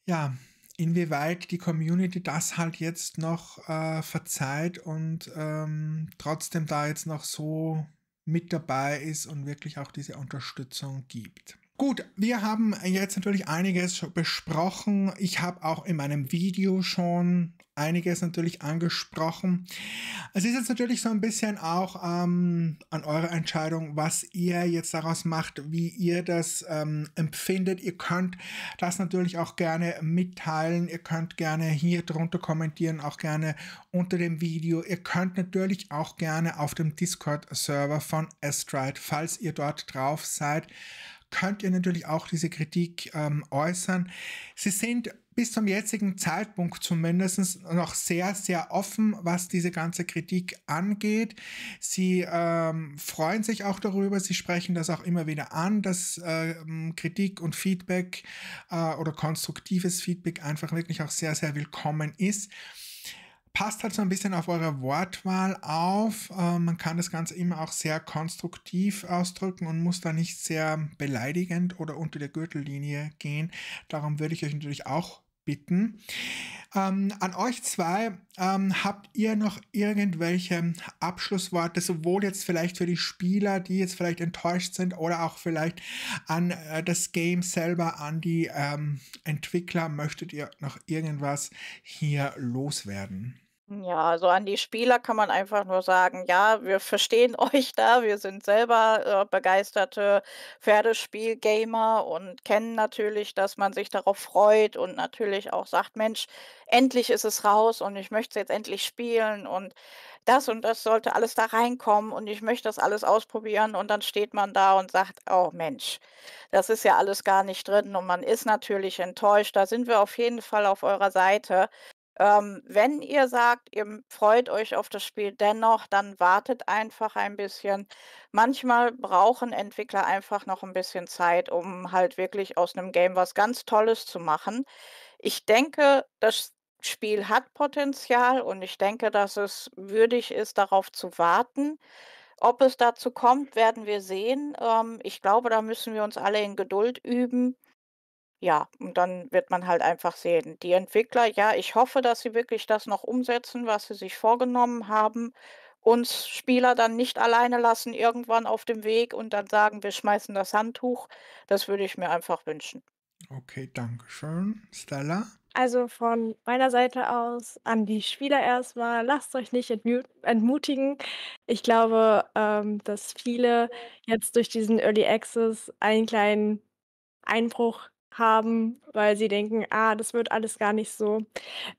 ja, inwieweit die Community das halt jetzt noch äh, verzeiht und ähm, trotzdem da jetzt noch so mit dabei ist und wirklich auch diese Unterstützung gibt. Gut, wir haben jetzt natürlich einiges besprochen. Ich habe auch in meinem Video schon einiges natürlich angesprochen. Es ist jetzt natürlich so ein bisschen auch ähm, an eurer Entscheidung, was ihr jetzt daraus macht, wie ihr das ähm, empfindet. Ihr könnt das natürlich auch gerne mitteilen. Ihr könnt gerne hier drunter kommentieren, auch gerne unter dem Video. Ihr könnt natürlich auch gerne auf dem Discord-Server von Astride, falls ihr dort drauf seid, könnt ihr natürlich auch diese Kritik ähm, äußern. Sie sind bis zum jetzigen Zeitpunkt zumindest noch sehr, sehr offen, was diese ganze Kritik angeht. Sie ähm, freuen sich auch darüber, sie sprechen das auch immer wieder an, dass äh, Kritik und Feedback äh, oder konstruktives Feedback einfach wirklich auch sehr, sehr willkommen ist passt halt so ein bisschen auf eure Wortwahl auf. Ähm, man kann das Ganze immer auch sehr konstruktiv ausdrücken und muss da nicht sehr beleidigend oder unter der Gürtellinie gehen. Darum würde ich euch natürlich auch bitten. Ähm, an euch zwei, ähm, habt ihr noch irgendwelche Abschlussworte, sowohl jetzt vielleicht für die Spieler, die jetzt vielleicht enttäuscht sind, oder auch vielleicht an äh, das Game selber, an die ähm, Entwickler? Möchtet ihr noch irgendwas hier loswerden? Ja, also an die Spieler kann man einfach nur sagen, ja, wir verstehen euch da, wir sind selber äh, begeisterte Pferdespielgamer und kennen natürlich, dass man sich darauf freut und natürlich auch sagt, Mensch, endlich ist es raus und ich möchte es jetzt endlich spielen und das und das sollte alles da reinkommen und ich möchte das alles ausprobieren und dann steht man da und sagt, oh Mensch, das ist ja alles gar nicht drin und man ist natürlich enttäuscht. Da sind wir auf jeden Fall auf eurer Seite. Ähm, wenn ihr sagt, ihr freut euch auf das Spiel dennoch, dann wartet einfach ein bisschen. Manchmal brauchen Entwickler einfach noch ein bisschen Zeit, um halt wirklich aus einem Game was ganz Tolles zu machen. Ich denke, das Spiel hat Potenzial und ich denke, dass es würdig ist, darauf zu warten. Ob es dazu kommt, werden wir sehen. Ähm, ich glaube, da müssen wir uns alle in Geduld üben. Ja, und dann wird man halt einfach sehen. Die Entwickler, ja, ich hoffe, dass sie wirklich das noch umsetzen, was sie sich vorgenommen haben. Uns Spieler dann nicht alleine lassen irgendwann auf dem Weg und dann sagen, wir schmeißen das Handtuch. Das würde ich mir einfach wünschen. Okay, danke schön. Stella? Also von meiner Seite aus an die Spieler erstmal, lasst euch nicht entmutigen. Ich glaube, ähm, dass viele jetzt durch diesen Early Access einen kleinen Einbruch haben, weil sie denken, ah, das wird alles gar nicht so.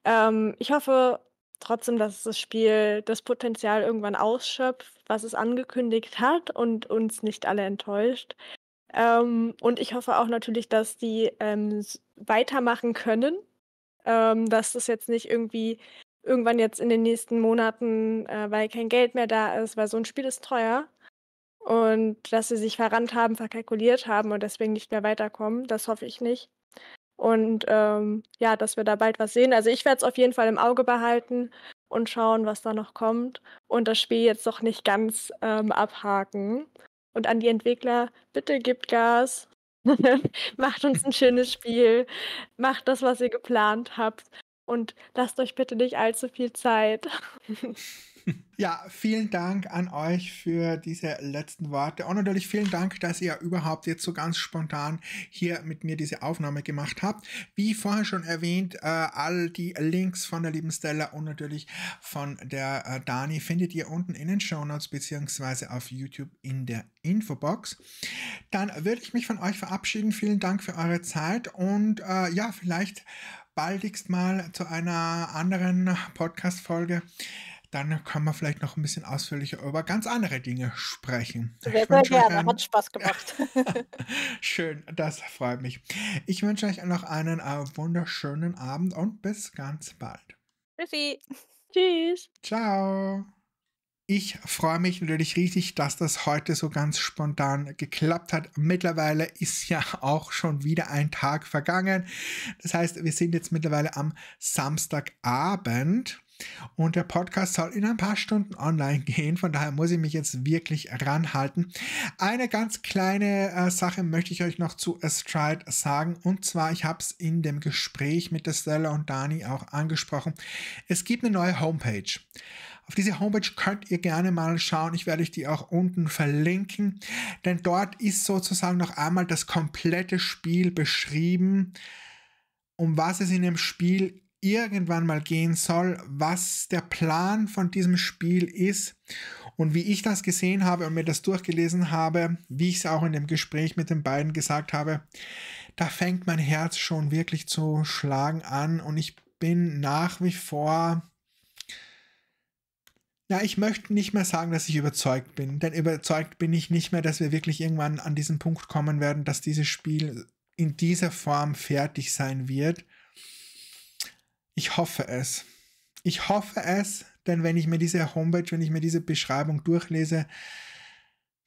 Ähm, ich hoffe trotzdem, dass das Spiel das Potenzial irgendwann ausschöpft, was es angekündigt hat und uns nicht alle enttäuscht. Ähm, und ich hoffe auch natürlich, dass die ähm, weitermachen können, ähm, dass das jetzt nicht irgendwie irgendwann jetzt in den nächsten Monaten, äh, weil kein Geld mehr da ist, weil so ein Spiel ist teuer, und dass sie sich verrannt haben, verkalkuliert haben und deswegen nicht mehr weiterkommen. Das hoffe ich nicht. Und ähm, ja, dass wir da bald was sehen. Also ich werde es auf jeden Fall im Auge behalten und schauen, was da noch kommt und das Spiel jetzt noch nicht ganz ähm, abhaken. Und an die Entwickler, bitte gebt Gas, macht uns ein schönes Spiel, macht das, was ihr geplant habt und lasst euch bitte nicht allzu viel Zeit. Ja, vielen Dank an euch für diese letzten Worte und natürlich vielen Dank, dass ihr überhaupt jetzt so ganz spontan hier mit mir diese Aufnahme gemacht habt. Wie vorher schon erwähnt, äh, all die Links von der lieben Stella und natürlich von der äh, Dani findet ihr unten in den Show Notes beziehungsweise auf YouTube in der Infobox. Dann würde ich mich von euch verabschieden. Vielen Dank für eure Zeit und äh, ja, vielleicht baldigst mal zu einer anderen Podcast-Folge dann kann man vielleicht noch ein bisschen ausführlicher über ganz andere Dinge sprechen. Sehr, sehr gerne, hat Spaß gemacht. Schön, das freut mich. Ich wünsche euch noch einen äh, wunderschönen Abend und bis ganz bald. Tschüssi. Tschüss. Ciao. Ich freue mich natürlich richtig, dass das heute so ganz spontan geklappt hat. Mittlerweile ist ja auch schon wieder ein Tag vergangen. Das heißt, wir sind jetzt mittlerweile am Samstagabend. Und der Podcast soll in ein paar Stunden online gehen. Von daher muss ich mich jetzt wirklich ranhalten. Eine ganz kleine äh, Sache möchte ich euch noch zu Astride sagen. Und zwar, ich habe es in dem Gespräch mit der Stella und Dani auch angesprochen. Es gibt eine neue Homepage. Auf diese Homepage könnt ihr gerne mal schauen. Ich werde euch die auch unten verlinken, denn dort ist sozusagen noch einmal das komplette Spiel beschrieben, um was es in dem Spiel irgendwann mal gehen soll, was der Plan von diesem Spiel ist und wie ich das gesehen habe und mir das durchgelesen habe, wie ich es auch in dem Gespräch mit den beiden gesagt habe, da fängt mein Herz schon wirklich zu schlagen an und ich bin nach wie vor ja, ich möchte nicht mehr sagen, dass ich überzeugt bin, denn überzeugt bin ich nicht mehr, dass wir wirklich irgendwann an diesen Punkt kommen werden, dass dieses Spiel in dieser Form fertig sein wird. Ich hoffe es. Ich hoffe es, denn wenn ich mir diese Homepage, wenn ich mir diese Beschreibung durchlese,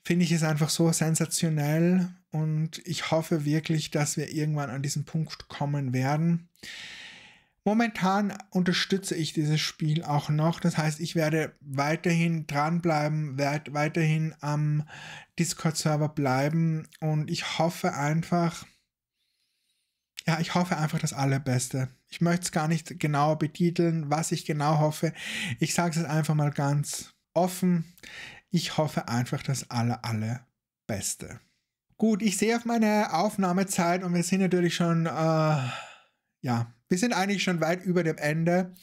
finde ich es einfach so sensationell und ich hoffe wirklich, dass wir irgendwann an diesen Punkt kommen werden. Momentan unterstütze ich dieses Spiel auch noch. Das heißt, ich werde weiterhin dranbleiben, werde weiterhin am Discord-Server bleiben und ich hoffe einfach, ja, ich hoffe einfach das Allerbeste. Ich möchte es gar nicht genau betiteln, was ich genau hoffe. Ich sage es einfach mal ganz offen. Ich hoffe einfach das Aller, Allerbeste. Gut, ich sehe auf meine Aufnahmezeit und wir sind natürlich schon, äh, ja, wir sind eigentlich schon weit über dem Ende.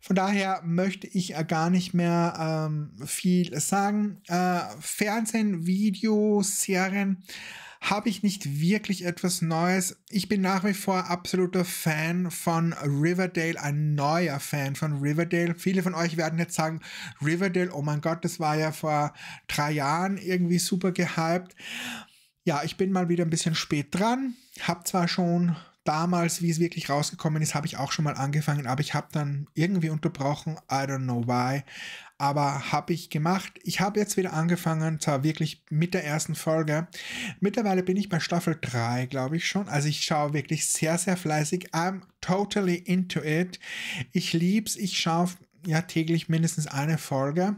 Von daher möchte ich äh, gar nicht mehr ähm, viel sagen. Äh, Fernsehen, Videos, Serien habe ich nicht wirklich etwas Neues. Ich bin nach wie vor absoluter Fan von Riverdale, ein neuer Fan von Riverdale. Viele von euch werden jetzt sagen, Riverdale, oh mein Gott, das war ja vor drei Jahren irgendwie super gehypt. Ja, ich bin mal wieder ein bisschen spät dran, habe zwar schon damals, wie es wirklich rausgekommen ist, habe ich auch schon mal angefangen, aber ich habe dann irgendwie unterbrochen. I don't know why. Aber habe ich gemacht. Ich habe jetzt wieder angefangen, zwar wirklich mit der ersten Folge. Mittlerweile bin ich bei Staffel 3, glaube ich schon. Also ich schaue wirklich sehr, sehr fleißig. I'm totally into it. Ich lieb's. Ich schaue ja täglich mindestens eine Folge.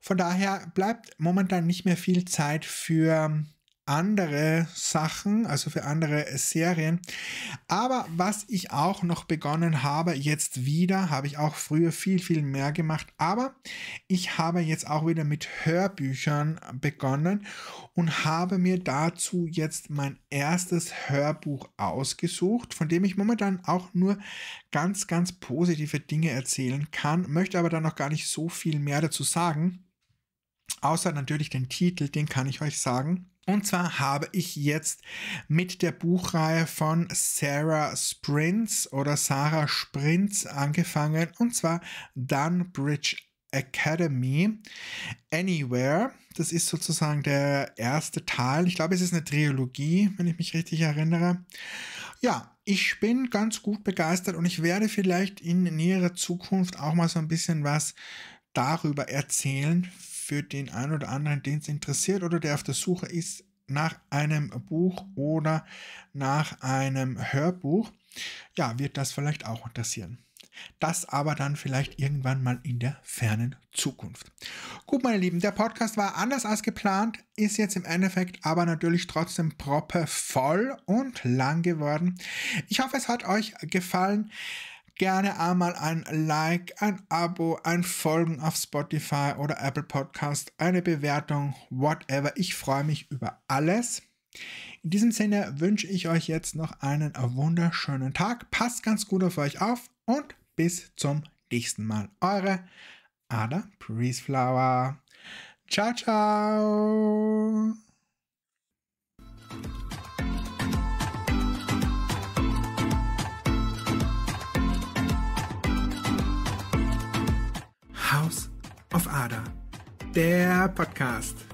Von daher bleibt momentan nicht mehr viel Zeit für andere Sachen, also für andere Serien. Aber was ich auch noch begonnen habe, jetzt wieder, habe ich auch früher viel, viel mehr gemacht, aber ich habe jetzt auch wieder mit Hörbüchern begonnen und habe mir dazu jetzt mein erstes Hörbuch ausgesucht, von dem ich momentan auch nur ganz, ganz positive Dinge erzählen kann, möchte aber dann noch gar nicht so viel mehr dazu sagen. Außer natürlich den Titel, den kann ich euch sagen. Und zwar habe ich jetzt mit der Buchreihe von Sarah Sprints oder Sarah Sprints angefangen und zwar Dunbridge Academy Anywhere. Das ist sozusagen der erste Teil. Ich glaube, es ist eine Trilogie, wenn ich mich richtig erinnere. Ja, ich bin ganz gut begeistert und ich werde vielleicht in näherer Zukunft auch mal so ein bisschen was darüber erzählen, für den einen oder anderen, den es interessiert oder der auf der Suche ist nach einem Buch oder nach einem Hörbuch, ja, wird das vielleicht auch interessieren. Das aber dann vielleicht irgendwann mal in der fernen Zukunft. Gut, meine Lieben, der Podcast war anders als geplant, ist jetzt im Endeffekt aber natürlich trotzdem proppe voll und lang geworden. Ich hoffe, es hat euch gefallen gerne einmal ein Like, ein Abo, ein Folgen auf Spotify oder Apple Podcast, eine Bewertung, whatever. Ich freue mich über alles. In diesem Sinne wünsche ich euch jetzt noch einen wunderschönen Tag. Passt ganz gut auf euch auf und bis zum nächsten Mal. Eure Ada Priestflower. Ciao, ciao. auf ADA, der Podcast.